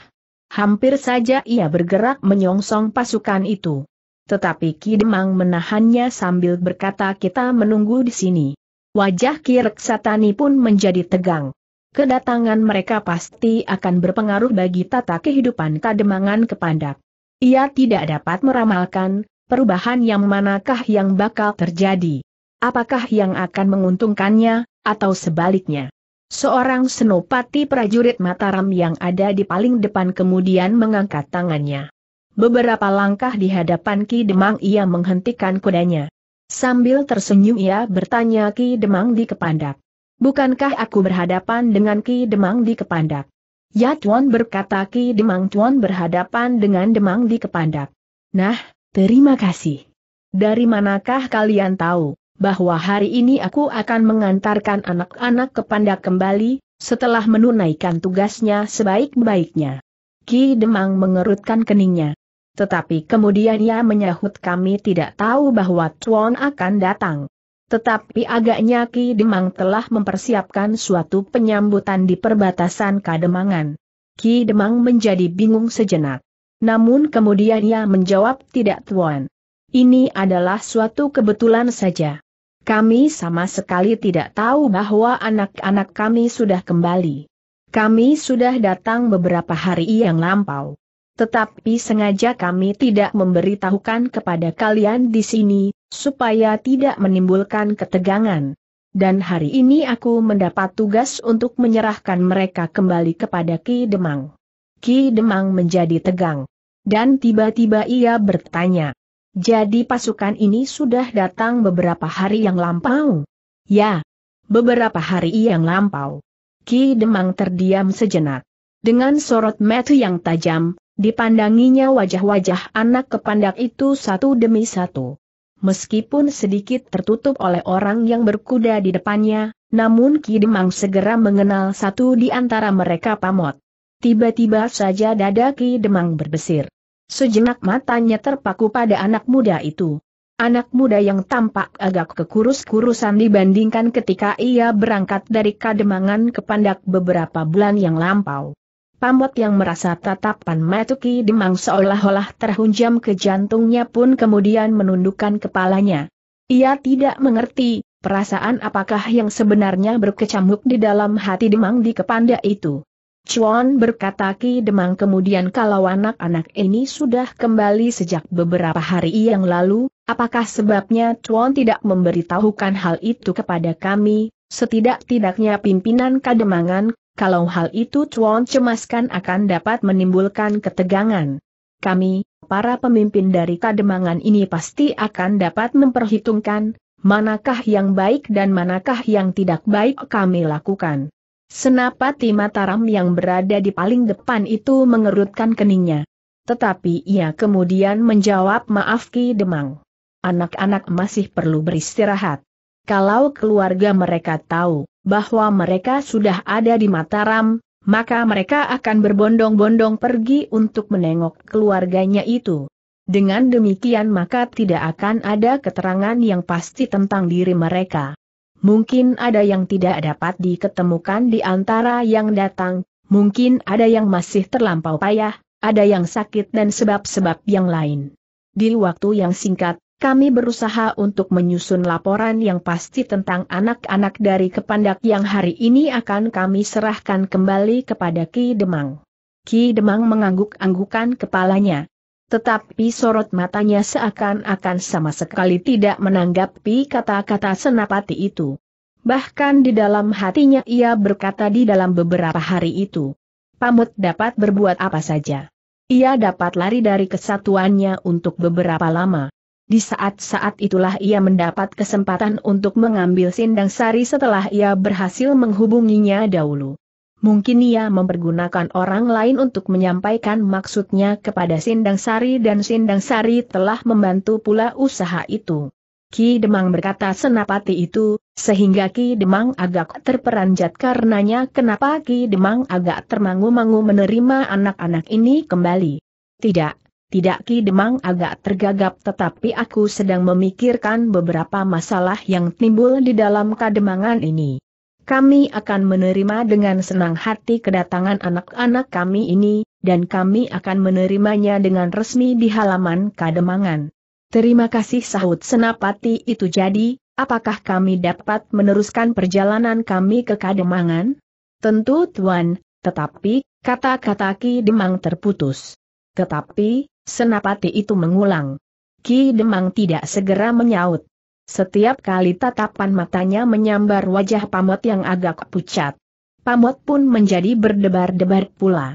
Hampir saja ia bergerak menyongsong pasukan itu. Tetapi Ki Demang menahannya sambil berkata kita menunggu di sini. Wajah Ki Reksatani pun menjadi tegang. Kedatangan mereka pasti akan berpengaruh bagi tata kehidupan Kademangan Kepandak. Ia tidak dapat meramalkan, perubahan yang manakah yang bakal terjadi. Apakah yang akan menguntungkannya, atau sebaliknya. Seorang senopati prajurit Mataram yang ada di paling depan kemudian mengangkat tangannya. Beberapa langkah di hadapan Ki Demang ia menghentikan kudanya. Sambil tersenyum ia bertanya Ki Demang di Kepandak. Bukankah aku berhadapan dengan Ki Demang di Kepandak? Ya Tuan berkata Ki Demang Tuan berhadapan dengan Demang di Kepandak. Nah, terima kasih. Dari manakah kalian tahu? bahwa hari ini aku akan mengantarkan anak-anak ke Panda kembali, setelah menunaikan tugasnya sebaik-baiknya. Ki Demang mengerutkan keningnya. Tetapi kemudian ia menyahut kami tidak tahu bahwa Tuan akan datang. Tetapi agaknya Ki Demang telah mempersiapkan suatu penyambutan di perbatasan Kademangan. Ki Demang menjadi bingung sejenak. Namun kemudian ia menjawab tidak Tuan. Ini adalah suatu kebetulan saja. Kami sama sekali tidak tahu bahwa anak-anak kami sudah kembali. Kami sudah datang beberapa hari yang lampau. Tetapi sengaja kami tidak memberitahukan kepada kalian di sini, supaya tidak menimbulkan ketegangan. Dan hari ini aku mendapat tugas untuk menyerahkan mereka kembali kepada Ki Demang. Ki Demang menjadi tegang. Dan tiba-tiba ia bertanya, jadi pasukan ini sudah datang beberapa hari yang lampau? Ya, beberapa hari yang lampau. Ki Demang terdiam sejenak. Dengan sorot mata yang tajam, dipandanginya wajah-wajah anak kepandak itu satu demi satu. Meskipun sedikit tertutup oleh orang yang berkuda di depannya, namun Ki Demang segera mengenal satu di antara mereka pamot. Tiba-tiba saja dada Ki Demang berbesir. Sejenak matanya terpaku pada anak muda itu. Anak muda yang tampak agak kekurus-kurusan dibandingkan ketika ia berangkat dari Kademangan ke Pandak beberapa bulan yang lampau. Pamot yang merasa tatapan Matuki Demang seolah-olah terhunjam ke jantungnya pun kemudian menundukkan kepalanya. Ia tidak mengerti, perasaan apakah yang sebenarnya berkecamuk di dalam hati Demang di Kepanda itu. Chuan berkata Ki Demang kemudian kalau anak-anak ini sudah kembali sejak beberapa hari yang lalu, apakah sebabnya Chuan tidak memberitahukan hal itu kepada kami, setidak-tidaknya pimpinan kademangan, kalau hal itu Chuan cemaskan akan dapat menimbulkan ketegangan. Kami, para pemimpin dari kademangan ini pasti akan dapat memperhitungkan, manakah yang baik dan manakah yang tidak baik kami lakukan. Senapati Mataram yang berada di paling depan itu mengerutkan keningnya. Tetapi ia kemudian menjawab maaf Ki Demang. Anak-anak masih perlu beristirahat. Kalau keluarga mereka tahu bahwa mereka sudah ada di Mataram, maka mereka akan berbondong-bondong pergi untuk menengok keluarganya itu. Dengan demikian maka tidak akan ada keterangan yang pasti tentang diri mereka mungkin ada yang tidak dapat diketemukan di antara yang datang, mungkin ada yang masih terlampau payah, ada yang sakit dan sebab-sebab yang lain. Di waktu yang singkat, kami berusaha untuk menyusun laporan yang pasti tentang anak-anak dari Kepandak yang hari ini akan kami serahkan kembali kepada Ki Demang. Ki Demang mengangguk-anggukan kepalanya, tetapi sorot matanya seakan-akan sama sekali tidak menanggapi kata-kata senapati itu. Bahkan di dalam hatinya ia berkata di dalam beberapa hari itu. Pamut dapat berbuat apa saja. Ia dapat lari dari kesatuannya untuk beberapa lama. Di saat-saat itulah ia mendapat kesempatan untuk mengambil sindang sari setelah ia berhasil menghubunginya dahulu. Mungkin ia mempergunakan orang lain untuk menyampaikan maksudnya kepada Sindang Sari dan Sindang Sari telah membantu pula usaha itu. Ki Demang berkata senapati itu, sehingga Ki Demang agak terperanjat karenanya kenapa Ki Demang agak termangu-mangu menerima anak-anak ini kembali. Tidak, tidak Ki Demang agak tergagap tetapi aku sedang memikirkan beberapa masalah yang timbul di dalam kademangan ini. Kami akan menerima dengan senang hati kedatangan anak-anak kami ini, dan kami akan menerimanya dengan resmi di halaman Kademangan. Terima kasih sahut senapati itu jadi, apakah kami dapat meneruskan perjalanan kami ke Kademangan? Tentu Tuan, tetapi, kata-kata Ki Demang terputus. Tetapi, senapati itu mengulang. Ki Demang tidak segera menyaut. Setiap kali tatapan matanya menyambar wajah Pamot yang agak pucat. Pamot pun menjadi berdebar-debar pula.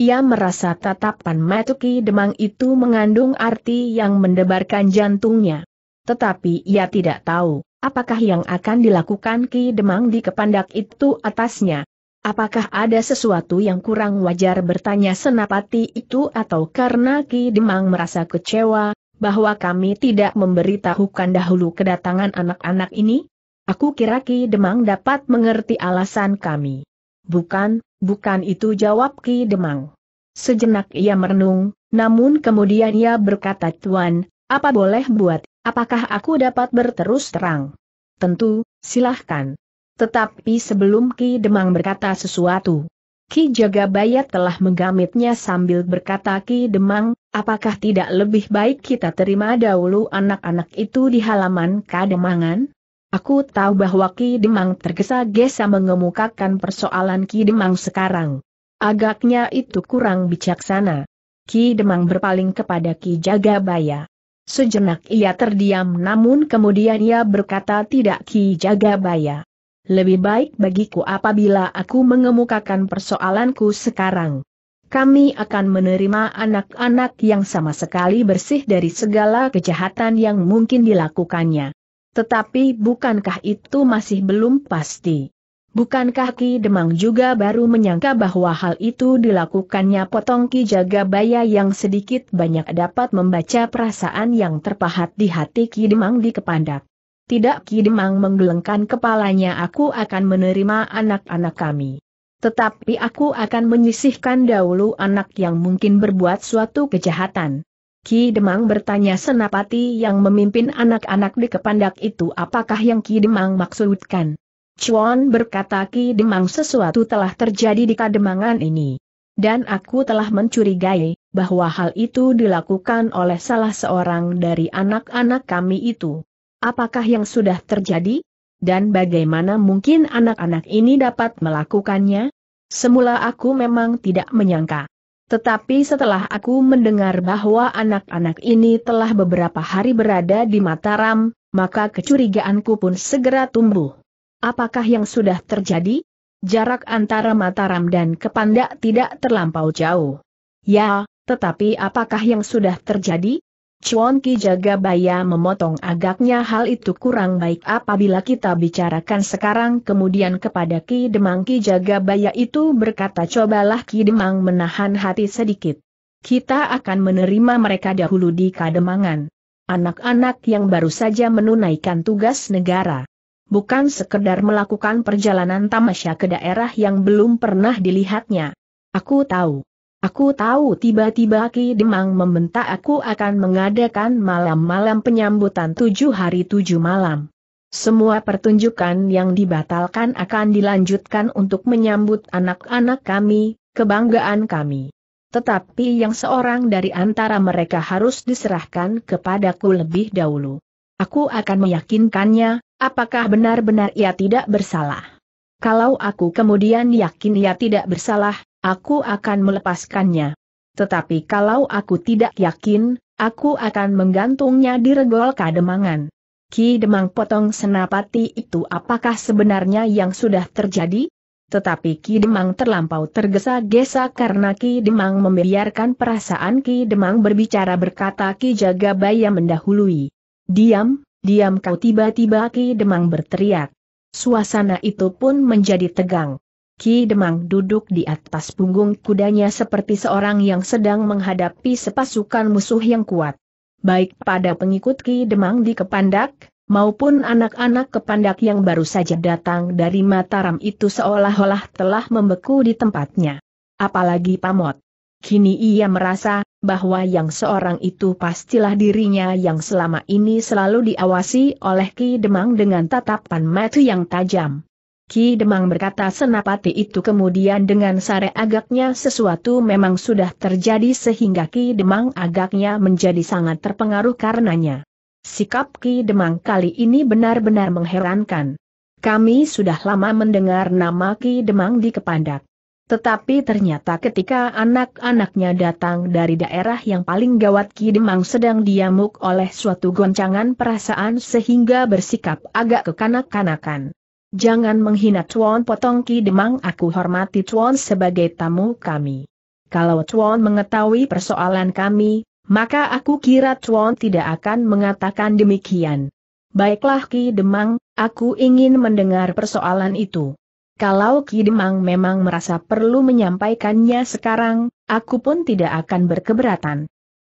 Ia merasa tatapan Matuki Demang itu mengandung arti yang mendebarkan jantungnya. Tetapi ia tidak tahu, apakah yang akan dilakukan Ki Demang di kepandak itu atasnya. Apakah ada sesuatu yang kurang wajar bertanya senapati itu atau karena Ki Demang merasa kecewa, bahwa kami tidak memberitahukan dahulu kedatangan anak-anak ini? Aku kira Ki Demang dapat mengerti alasan kami. Bukan, bukan itu jawab Ki Demang. Sejenak ia merenung, namun kemudian ia berkata Tuan, apa boleh buat, apakah aku dapat berterus terang? Tentu, silahkan. Tetapi sebelum Ki Demang berkata sesuatu, Ki Jagabaya telah menggamitnya sambil berkata Ki Demang, apakah tidak lebih baik kita terima dahulu anak-anak itu di halaman Kademangan? Aku tahu bahwa Ki Demang tergesa-gesa mengemukakan persoalan Ki Demang sekarang. Agaknya itu kurang bijaksana. Ki Demang berpaling kepada Ki Jagabaya. Sejenak ia terdiam namun kemudian ia berkata tidak Ki Jagabaya lebih baik bagiku apabila aku mengemukakan persoalanku sekarang. Kami akan menerima anak-anak yang sama sekali bersih dari segala kejahatan yang mungkin dilakukannya. Tetapi bukankah itu masih belum pasti? Bukankah Ki Demang juga baru menyangka bahwa hal itu dilakukannya potong Ki Jagabaya yang sedikit banyak dapat membaca perasaan yang terpahat di hati Ki Demang di Kepandak. Tidak Kidemang menggelengkan kepalanya aku akan menerima anak-anak kami. Tetapi aku akan menyisihkan dahulu anak yang mungkin berbuat suatu kejahatan. Ki Demang bertanya Senapati yang memimpin anak-anak di kepandak itu apakah yang Ki Demang maksudkan. Chuan berkata Ki Demang sesuatu telah terjadi di kademangan ini. Dan aku telah mencurigai, bahwa hal itu dilakukan oleh salah seorang dari anak-anak kami itu. Apakah yang sudah terjadi? Dan bagaimana mungkin anak-anak ini dapat melakukannya? Semula aku memang tidak menyangka. Tetapi setelah aku mendengar bahwa anak-anak ini telah beberapa hari berada di Mataram, maka kecurigaanku pun segera tumbuh. Apakah yang sudah terjadi? Jarak antara Mataram dan Kepandak tidak terlampau jauh. Ya, tetapi apakah yang sudah terjadi? Chuan Ki Jagabaya memotong agaknya hal itu kurang baik apabila kita bicarakan sekarang kemudian kepada Ki Demang Ki Jagabaya itu berkata cobalah Ki Demang menahan hati sedikit. Kita akan menerima mereka dahulu di Kademangan. Anak-anak yang baru saja menunaikan tugas negara. Bukan sekedar melakukan perjalanan tamasya ke daerah yang belum pernah dilihatnya. Aku tahu. Aku tahu tiba-tiba Ki Demang membentak aku akan mengadakan malam-malam penyambutan tujuh hari tujuh malam. Semua pertunjukan yang dibatalkan akan dilanjutkan untuk menyambut anak-anak kami, kebanggaan kami. Tetapi yang seorang dari antara mereka harus diserahkan kepadaku lebih dahulu. Aku akan meyakinkannya, apakah benar-benar ia tidak bersalah. Kalau aku kemudian yakin ia tidak bersalah, aku akan melepaskannya. Tetapi kalau aku tidak yakin, aku akan menggantungnya di regol kademangan. Ki Demang potong senapati itu apakah sebenarnya yang sudah terjadi? Tetapi Ki Demang terlampau tergesa-gesa karena Ki Demang membiarkan perasaan Ki Demang berbicara berkata Ki Jagabaya mendahului. Diam, diam kau tiba-tiba Ki Demang berteriak. Suasana itu pun menjadi tegang. Ki Demang duduk di atas punggung kudanya seperti seorang yang sedang menghadapi sepasukan musuh yang kuat. Baik pada pengikut Ki Demang di Kepandak, maupun anak-anak Kepandak yang baru saja datang dari Mataram itu seolah-olah telah membeku di tempatnya. Apalagi Pamot. Kini ia merasa bahwa yang seorang itu pastilah dirinya yang selama ini selalu diawasi oleh Ki Demang dengan tatapan mata yang tajam. Ki Demang berkata senapati itu kemudian dengan sare agaknya sesuatu memang sudah terjadi sehingga Ki Demang agaknya menjadi sangat terpengaruh karenanya. Sikap Ki Demang kali ini benar-benar mengherankan. Kami sudah lama mendengar nama Ki Demang di Kepandak. Tetapi ternyata ketika anak-anaknya datang dari daerah yang paling gawat Ki Demang sedang diamuk oleh suatu goncangan perasaan sehingga bersikap agak kekanak-kanakan. Jangan menghina Tuan Potong Ki Demang aku hormati Tuan sebagai tamu kami. Kalau Tuan mengetahui persoalan kami, maka aku kira Tuan tidak akan mengatakan demikian. Baiklah Ki Demang, aku ingin mendengar persoalan itu. Kalau Ki Demang memang merasa perlu menyampaikannya sekarang, aku pun tidak akan berkeberatan.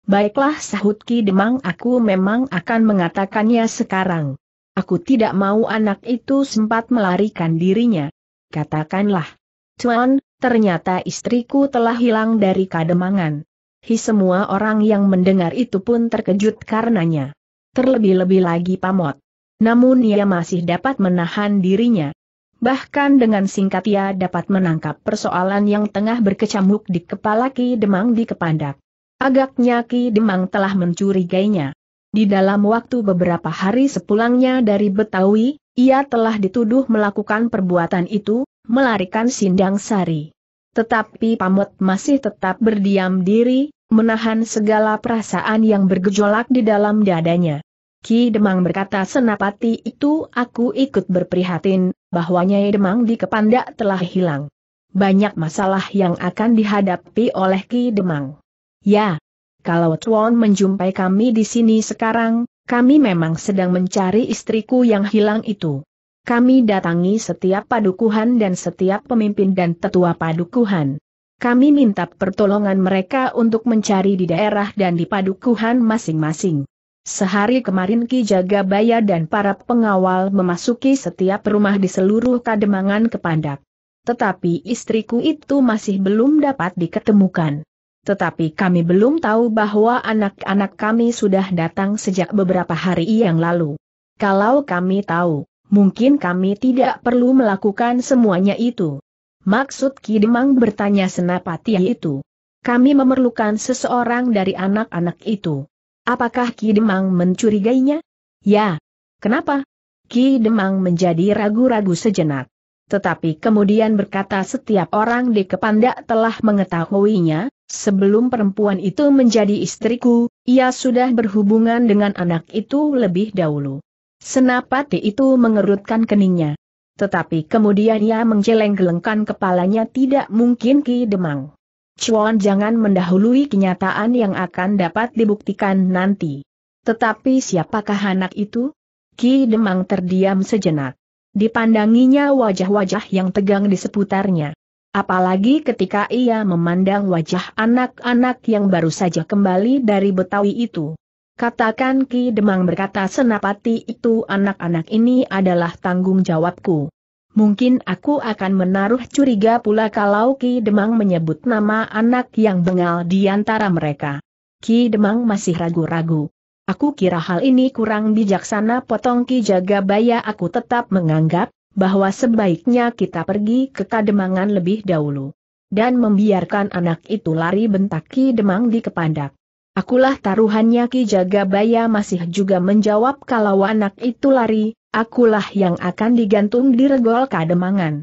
Baiklah sahut Ki Demang aku memang akan mengatakannya sekarang. Aku tidak mau anak itu sempat melarikan dirinya. Katakanlah. Cuan, ternyata istriku telah hilang dari kademangan. Hi semua orang yang mendengar itu pun terkejut karenanya. Terlebih-lebih lagi pamot. Namun ia masih dapat menahan dirinya. Bahkan dengan singkat ia dapat menangkap persoalan yang tengah berkecamuk di kepala Ki Demang di Kepandak. Agaknya Ki Demang telah mencurigainya. Di dalam waktu beberapa hari sepulangnya dari Betawi, ia telah dituduh melakukan perbuatan itu, melarikan Sindang Sari. Tetapi Pamot masih tetap berdiam diri, menahan segala perasaan yang bergejolak di dalam dadanya. Ki Demang berkata senapati itu aku ikut berprihatin, bahwa Nyai Demang di Kepandak telah hilang. Banyak masalah yang akan dihadapi oleh Ki Demang. Ya, kalau Tuan menjumpai kami di sini sekarang, kami memang sedang mencari istriku yang hilang itu. Kami datangi setiap padukuhan dan setiap pemimpin dan tetua padukuhan. Kami minta pertolongan mereka untuk mencari di daerah dan di padukuhan masing-masing. Sehari kemarin Ki Jagabaya dan para pengawal memasuki setiap rumah di seluruh Kademangan Kepandak. Tetapi istriku itu masih belum dapat diketemukan. Tetapi kami belum tahu bahwa anak-anak kami sudah datang sejak beberapa hari yang lalu. Kalau kami tahu, mungkin kami tidak perlu melakukan semuanya itu. Maksud Kidemang bertanya senapati itu. Kami memerlukan seseorang dari anak-anak itu. Apakah Kidemang mencurigainya? Ya. Kenapa? Ki Demang menjadi ragu-ragu sejenak. Tetapi kemudian berkata setiap orang di Kepandak telah mengetahuinya, Sebelum perempuan itu menjadi istriku, ia sudah berhubungan dengan anak itu lebih dahulu. Senapati itu mengerutkan keningnya. Tetapi kemudian ia menggeleng-gelengkan kepalanya tidak mungkin Ki Demang. Cuan jangan mendahului kenyataan yang akan dapat dibuktikan nanti. Tetapi siapakah anak itu? Ki Demang terdiam sejenak. Dipandanginya wajah-wajah yang tegang di seputarnya. Apalagi ketika ia memandang wajah anak-anak yang baru saja kembali dari Betawi itu. Katakan Ki Demang berkata senapati itu anak-anak ini adalah tanggung jawabku. Mungkin aku akan menaruh curiga pula kalau Ki Demang menyebut nama anak yang bengal di antara mereka. Ki Demang masih ragu-ragu. Aku kira hal ini kurang bijaksana potong Ki Jagabaya aku tetap menganggap, bahwa sebaiknya kita pergi ke Kademangan lebih dahulu. Dan membiarkan anak itu lari bentak Ki Demang di kepandak. Akulah taruhannya Ki Jagabaya masih juga menjawab kalau anak itu lari, akulah yang akan digantung di regol Kademangan.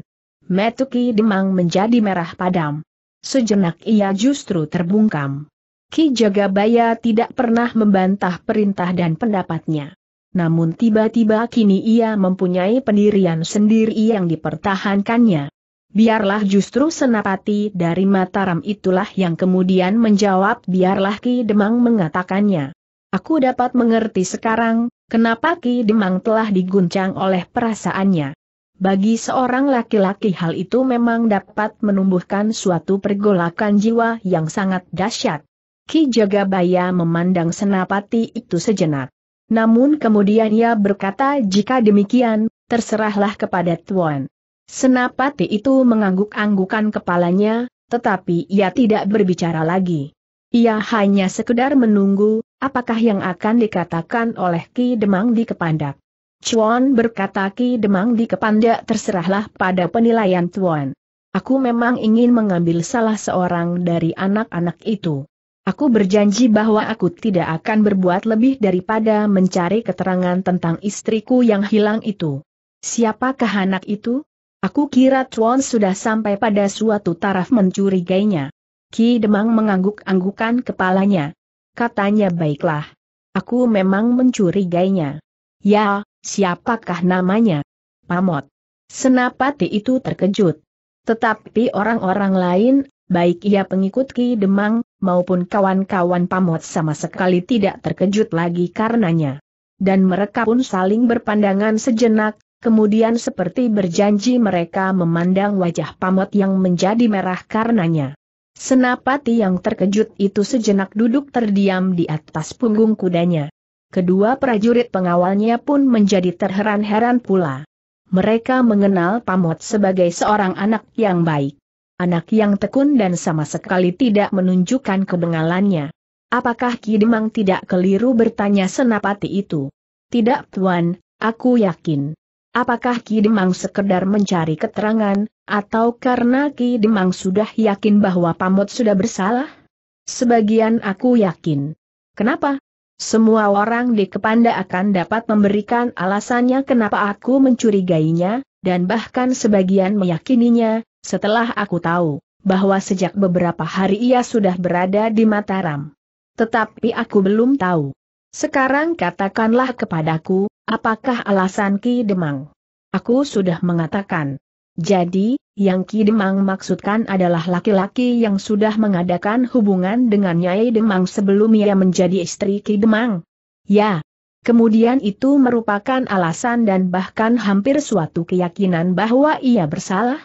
Ki Demang menjadi merah padam. Sejenak ia justru terbungkam. Ki Jagabaya tidak pernah membantah perintah dan pendapatnya. Namun tiba-tiba kini ia mempunyai pendirian sendiri yang dipertahankannya. Biarlah justru senapati dari Mataram itulah yang kemudian menjawab biarlah Ki Demang mengatakannya. Aku dapat mengerti sekarang, kenapa Ki Demang telah diguncang oleh perasaannya. Bagi seorang laki-laki hal itu memang dapat menumbuhkan suatu pergolakan jiwa yang sangat dahsyat. Ki Jagabaya memandang senapati itu sejenak. Namun kemudian ia berkata jika demikian, terserahlah kepada Tuan. Senapati itu mengangguk-anggukan kepalanya, tetapi ia tidak berbicara lagi. Ia hanya sekedar menunggu, apakah yang akan dikatakan oleh Ki Demang di Kepandak. Chuan berkata Ki Demang di Kepandak terserahlah pada penilaian Tuan. Aku memang ingin mengambil salah seorang dari anak-anak itu. Aku berjanji bahwa aku tidak akan berbuat lebih daripada mencari keterangan tentang istriku yang hilang itu. Siapakah anak itu? Aku kira Chuan sudah sampai pada suatu taraf mencurigainya. Ki Demang mengangguk-anggukan kepalanya. Katanya baiklah. Aku memang mencurigainya. Ya, siapakah namanya? Pamot. Senapati itu terkejut. Tetapi orang-orang lain baik ia pengikut Ki Demang, maupun kawan-kawan pamot sama sekali tidak terkejut lagi karenanya. Dan mereka pun saling berpandangan sejenak, kemudian seperti berjanji mereka memandang wajah pamot yang menjadi merah karenanya. Senapati yang terkejut itu sejenak duduk terdiam di atas punggung kudanya. Kedua prajurit pengawalnya pun menjadi terheran-heran pula. Mereka mengenal Pamot sebagai seorang anak yang baik anak yang tekun dan sama sekali tidak menunjukkan kebengalannya. Apakah Ki Demang tidak keliru bertanya senapati itu? Tidak tuan, aku yakin. Apakah Ki Demang sekedar mencari keterangan, atau karena Ki Demang sudah yakin bahwa Pamot sudah bersalah? Sebagian aku yakin. Kenapa? Semua orang di Kepanda akan dapat memberikan alasannya kenapa aku mencurigainya, dan bahkan sebagian meyakininya, setelah aku tahu bahwa sejak beberapa hari ia sudah berada di Mataram. Tetapi aku belum tahu. Sekarang katakanlah kepadaku, apakah alasan Ki Demang? Aku sudah mengatakan. Jadi, yang Ki Demang maksudkan adalah laki-laki yang sudah mengadakan hubungan dengan Nyai Demang sebelum ia menjadi istri Ki Demang. Ya. Kemudian itu merupakan alasan dan bahkan hampir suatu keyakinan bahwa ia bersalah,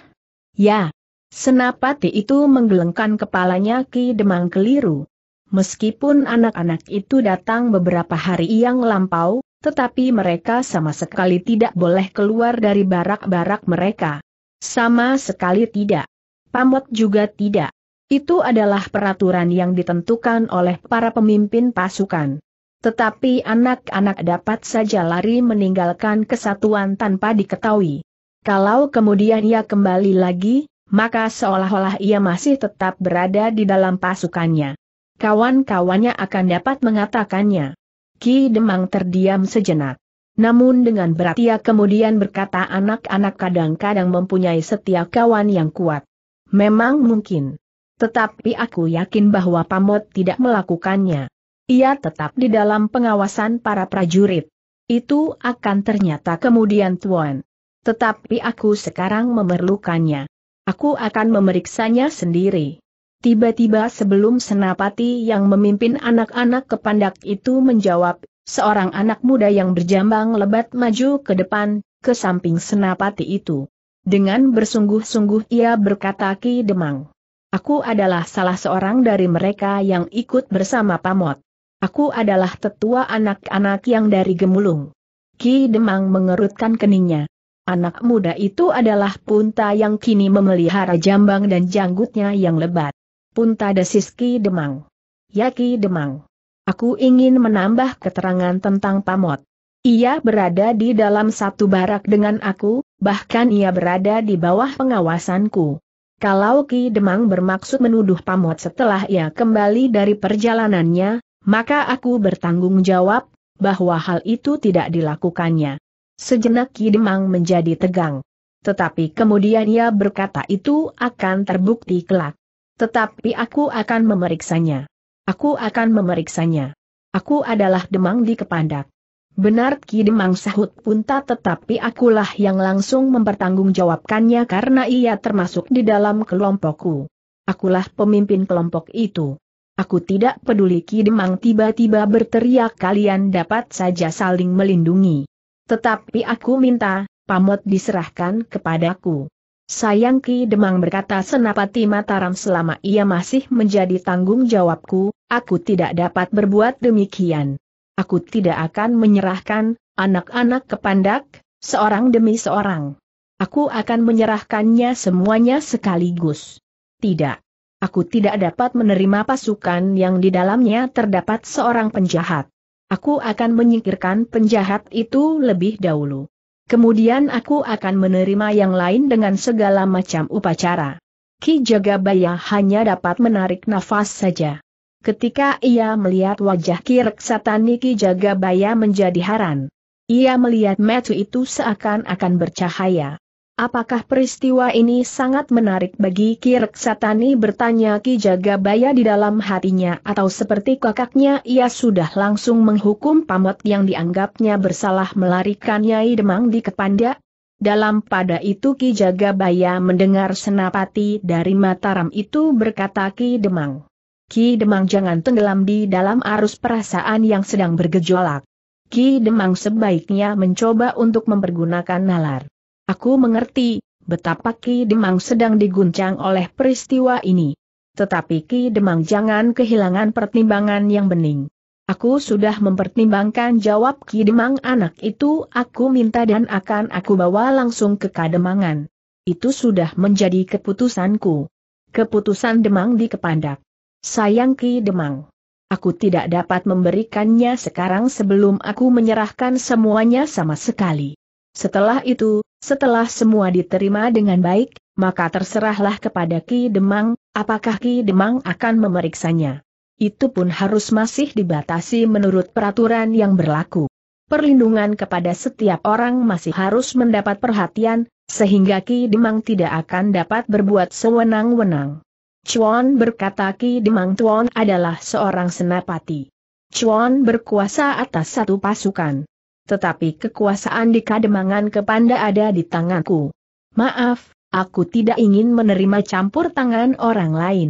Ya. Senapati itu menggelengkan kepalanya Ki Demang keliru. Meskipun anak-anak itu datang beberapa hari yang lampau, tetapi mereka sama sekali tidak boleh keluar dari barak-barak mereka. Sama sekali tidak. Pamot juga tidak. Itu adalah peraturan yang ditentukan oleh para pemimpin pasukan. Tetapi anak-anak dapat saja lari meninggalkan kesatuan tanpa diketahui. Kalau kemudian ia kembali lagi, maka seolah-olah ia masih tetap berada di dalam pasukannya. Kawan-kawannya akan dapat mengatakannya. Ki Demang terdiam sejenak. Namun dengan berat ia kemudian berkata anak-anak kadang-kadang mempunyai setia kawan yang kuat. Memang mungkin. Tetapi aku yakin bahwa Pamot tidak melakukannya. Ia tetap di dalam pengawasan para prajurit. Itu akan ternyata kemudian Tuan. Tetapi aku sekarang memerlukannya. Aku akan memeriksanya sendiri. Tiba-tiba sebelum senapati yang memimpin anak-anak ke kepandak itu menjawab, seorang anak muda yang berjambang lebat maju ke depan, ke samping senapati itu. Dengan bersungguh-sungguh ia berkata Ki Demang. Aku adalah salah seorang dari mereka yang ikut bersama Pamot. Aku adalah tetua anak-anak yang dari Gemulung. Ki Demang mengerutkan keningnya. Anak muda itu adalah Punta yang kini memelihara jambang dan janggutnya yang lebat. Punta Desiski Demang. Yaki Demang. Aku ingin menambah keterangan tentang Pamot. Ia berada di dalam satu barak dengan aku, bahkan ia berada di bawah pengawasanku. Kalau Ki Demang bermaksud menuduh Pamot setelah ia kembali dari perjalanannya, maka aku bertanggung jawab, bahwa hal itu tidak dilakukannya. Sejenak Ki Demang menjadi tegang. Tetapi kemudian ia berkata itu akan terbukti kelak. Tetapi aku akan memeriksanya. Aku akan memeriksanya. Aku adalah Demang di Kepandak. Benar Ki Demang sahut punta tetapi akulah yang langsung mempertanggungjawabkannya karena ia termasuk di dalam kelompokku. Akulah pemimpin kelompok itu. Aku tidak peduli Ki Demang tiba-tiba berteriak kalian dapat saja saling melindungi. Tetapi aku minta, pamot diserahkan kepadaku. Sayang Ki Demang berkata Senapati Mataram selama ia masih menjadi tanggung jawabku, aku tidak dapat berbuat demikian. Aku tidak akan menyerahkan anak-anak kepandak, seorang demi seorang. Aku akan menyerahkannya semuanya sekaligus. Tidak. Aku tidak dapat menerima pasukan yang di dalamnya terdapat seorang penjahat. Aku akan menyingkirkan penjahat itu lebih dahulu. Kemudian aku akan menerima yang lain dengan segala macam upacara. Ki Jagabaya hanya dapat menarik nafas saja. Ketika ia melihat wajah Ki Reksatani Ki Jagabaya menjadi haran. Ia melihat metu itu seakan-akan bercahaya. Apakah peristiwa ini sangat menarik bagi Ki Reksatani bertanya Ki Jagabaya di dalam hatinya atau seperti kakaknya ia sudah langsung menghukum pamot yang dianggapnya bersalah melarikan Nyai Demang di Kepanda? Dalam pada itu Ki Jagabaya mendengar senapati dari Mataram itu berkata Ki Demang. Ki Demang jangan tenggelam di dalam arus perasaan yang sedang bergejolak. Ki Demang sebaiknya mencoba untuk mempergunakan nalar. Aku mengerti, betapa Ki Demang sedang diguncang oleh peristiwa ini. Tetapi Ki Demang jangan kehilangan pertimbangan yang bening. Aku sudah mempertimbangkan jawab Ki Demang anak itu aku minta dan akan aku bawa langsung ke Kademangan. Itu sudah menjadi keputusanku. Keputusan Demang di Kepandak. Sayang Ki Demang. Aku tidak dapat memberikannya sekarang sebelum aku menyerahkan semuanya sama sekali. Setelah itu, setelah semua diterima dengan baik, maka terserahlah kepada Ki Demang, apakah Ki Demang akan memeriksanya. Itu pun harus masih dibatasi menurut peraturan yang berlaku. Perlindungan kepada setiap orang masih harus mendapat perhatian, sehingga Ki Demang tidak akan dapat berbuat sewenang-wenang. Chuan berkata Ki Demang Tuan adalah seorang senapati. Chuan berkuasa atas satu pasukan. Tetapi kekuasaan di kademangan kepanda ada di tanganku. Maaf, aku tidak ingin menerima campur tangan orang lain.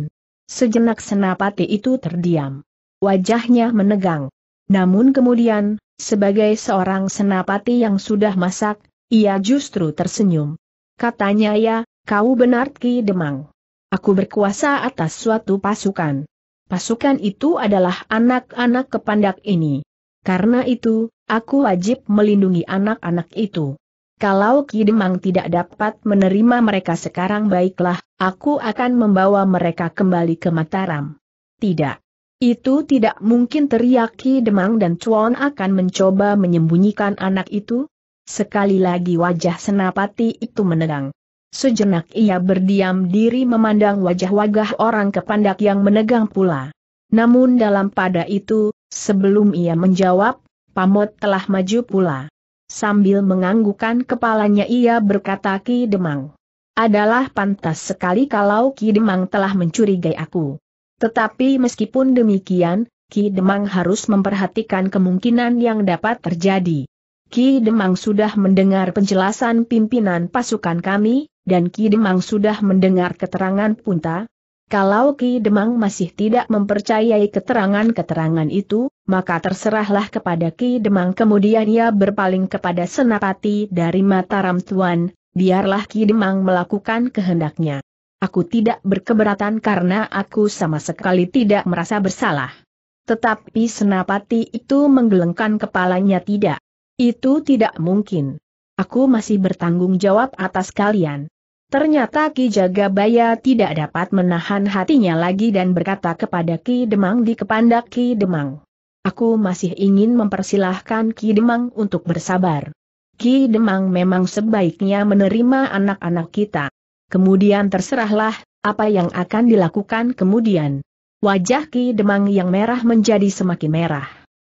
Sejenak senapati itu terdiam. Wajahnya menegang. Namun kemudian, sebagai seorang senapati yang sudah masak, ia justru tersenyum. Katanya ya, kau benar Ki Demang. Aku berkuasa atas suatu pasukan. Pasukan itu adalah anak-anak kepandak ini. Karena itu, Aku wajib melindungi anak-anak itu. Kalau Ki Demang tidak dapat menerima mereka sekarang baiklah, aku akan membawa mereka kembali ke Mataram. Tidak. Itu tidak mungkin teriak Ki Demang dan Chuan akan mencoba menyembunyikan anak itu. Sekali lagi wajah Senapati itu menegang. Sejenak ia berdiam diri memandang wajah-wajah orang kepandak yang menegang pula. Namun dalam pada itu, sebelum ia menjawab, Pamot telah maju pula. Sambil menganggukan kepalanya ia berkata Ki Demang. Adalah pantas sekali kalau Ki Demang telah mencurigai aku. Tetapi meskipun demikian, Ki Demang harus memperhatikan kemungkinan yang dapat terjadi. Ki Demang sudah mendengar penjelasan pimpinan pasukan kami, dan Ki Demang sudah mendengar keterangan Punta. Kalau Ki Demang masih tidak mempercayai keterangan-keterangan itu, maka terserahlah kepada Ki Demang. Kemudian ia berpaling kepada Senapati dari Mataram Tuan, biarlah Ki Demang melakukan kehendaknya. Aku tidak berkeberatan karena aku sama sekali tidak merasa bersalah. Tetapi Senapati itu menggelengkan kepalanya tidak. Itu tidak mungkin. Aku masih bertanggung jawab atas kalian. Ternyata Ki Jagabaya tidak dapat menahan hatinya lagi dan berkata kepada Ki Demang di kepandak Ki Demang. Aku masih ingin mempersilahkan Ki Demang untuk bersabar. Ki Demang memang sebaiknya menerima anak-anak kita. Kemudian terserahlah, apa yang akan dilakukan kemudian. Wajah Ki Demang yang merah menjadi semakin merah.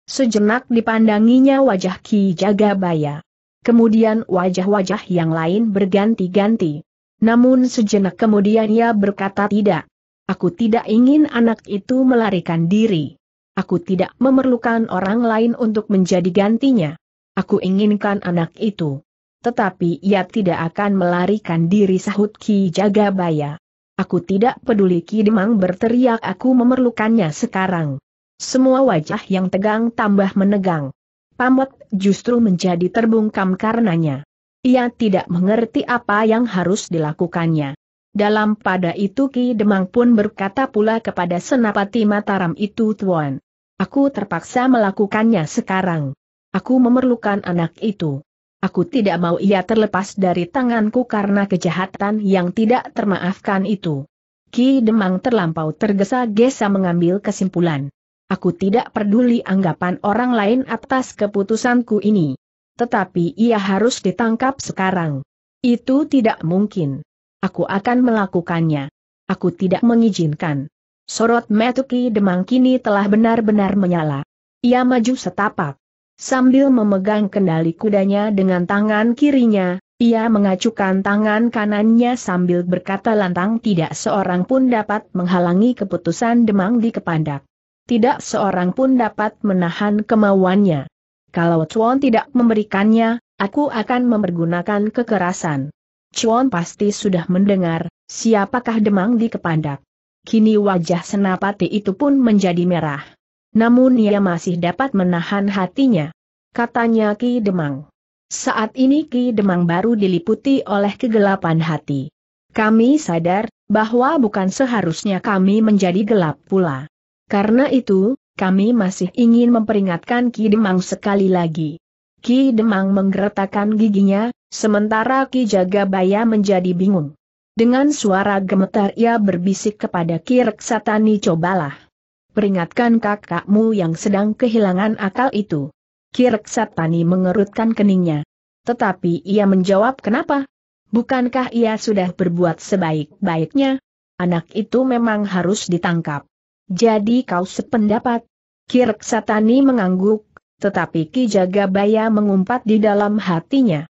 Sejenak dipandanginya wajah Ki Jagabaya. Kemudian wajah-wajah yang lain berganti-ganti. Namun sejenak kemudian ia berkata tidak. Aku tidak ingin anak itu melarikan diri. Aku tidak memerlukan orang lain untuk menjadi gantinya. Aku inginkan anak itu. Tetapi ia tidak akan melarikan diri sahut Ki Jagabaya. Aku tidak peduli Ki Demang berteriak aku memerlukannya sekarang. Semua wajah yang tegang tambah menegang. Pamot justru menjadi terbungkam karenanya. Ia tidak mengerti apa yang harus dilakukannya. Dalam pada itu Ki Demang pun berkata pula kepada Senapati Mataram itu Tuan. Aku terpaksa melakukannya sekarang. Aku memerlukan anak itu. Aku tidak mau ia terlepas dari tanganku karena kejahatan yang tidak termaafkan itu. Ki Demang terlampau tergesa-gesa mengambil kesimpulan. Aku tidak peduli anggapan orang lain atas keputusanku ini. Tetapi ia harus ditangkap sekarang. Itu tidak mungkin. Aku akan melakukannya. Aku tidak mengizinkan. Sorot Metuki Demang kini telah benar-benar menyala. Ia maju setapak. Sambil memegang kendali kudanya dengan tangan kirinya, ia mengacukan tangan kanannya sambil berkata lantang tidak seorang pun dapat menghalangi keputusan Demang di Kepandak. Tidak seorang pun dapat menahan kemauannya. Kalau Chuan tidak memberikannya, aku akan mempergunakan kekerasan. Chuan pasti sudah mendengar, siapakah Demang di Kepandak kini wajah senapati itu pun menjadi merah. Namun ia masih dapat menahan hatinya. Katanya Ki Demang. Saat ini Ki Demang baru diliputi oleh kegelapan hati. Kami sadar, bahwa bukan seharusnya kami menjadi gelap pula. Karena itu, kami masih ingin memperingatkan Ki Demang sekali lagi. Ki Demang menggeretakkan giginya, sementara Ki Jagabaya menjadi bingung. Dengan suara gemetar ia berbisik kepada Kirk Satani cobalah. Peringatkan kakakmu yang sedang kehilangan akal itu. Kirk Satani mengerutkan keningnya. Tetapi ia menjawab kenapa? Bukankah ia sudah berbuat sebaik-baiknya? Anak itu memang harus ditangkap. Jadi kau sependapat? Kirk Satani mengangguk, tetapi Ki Jagabaya mengumpat di dalam hatinya.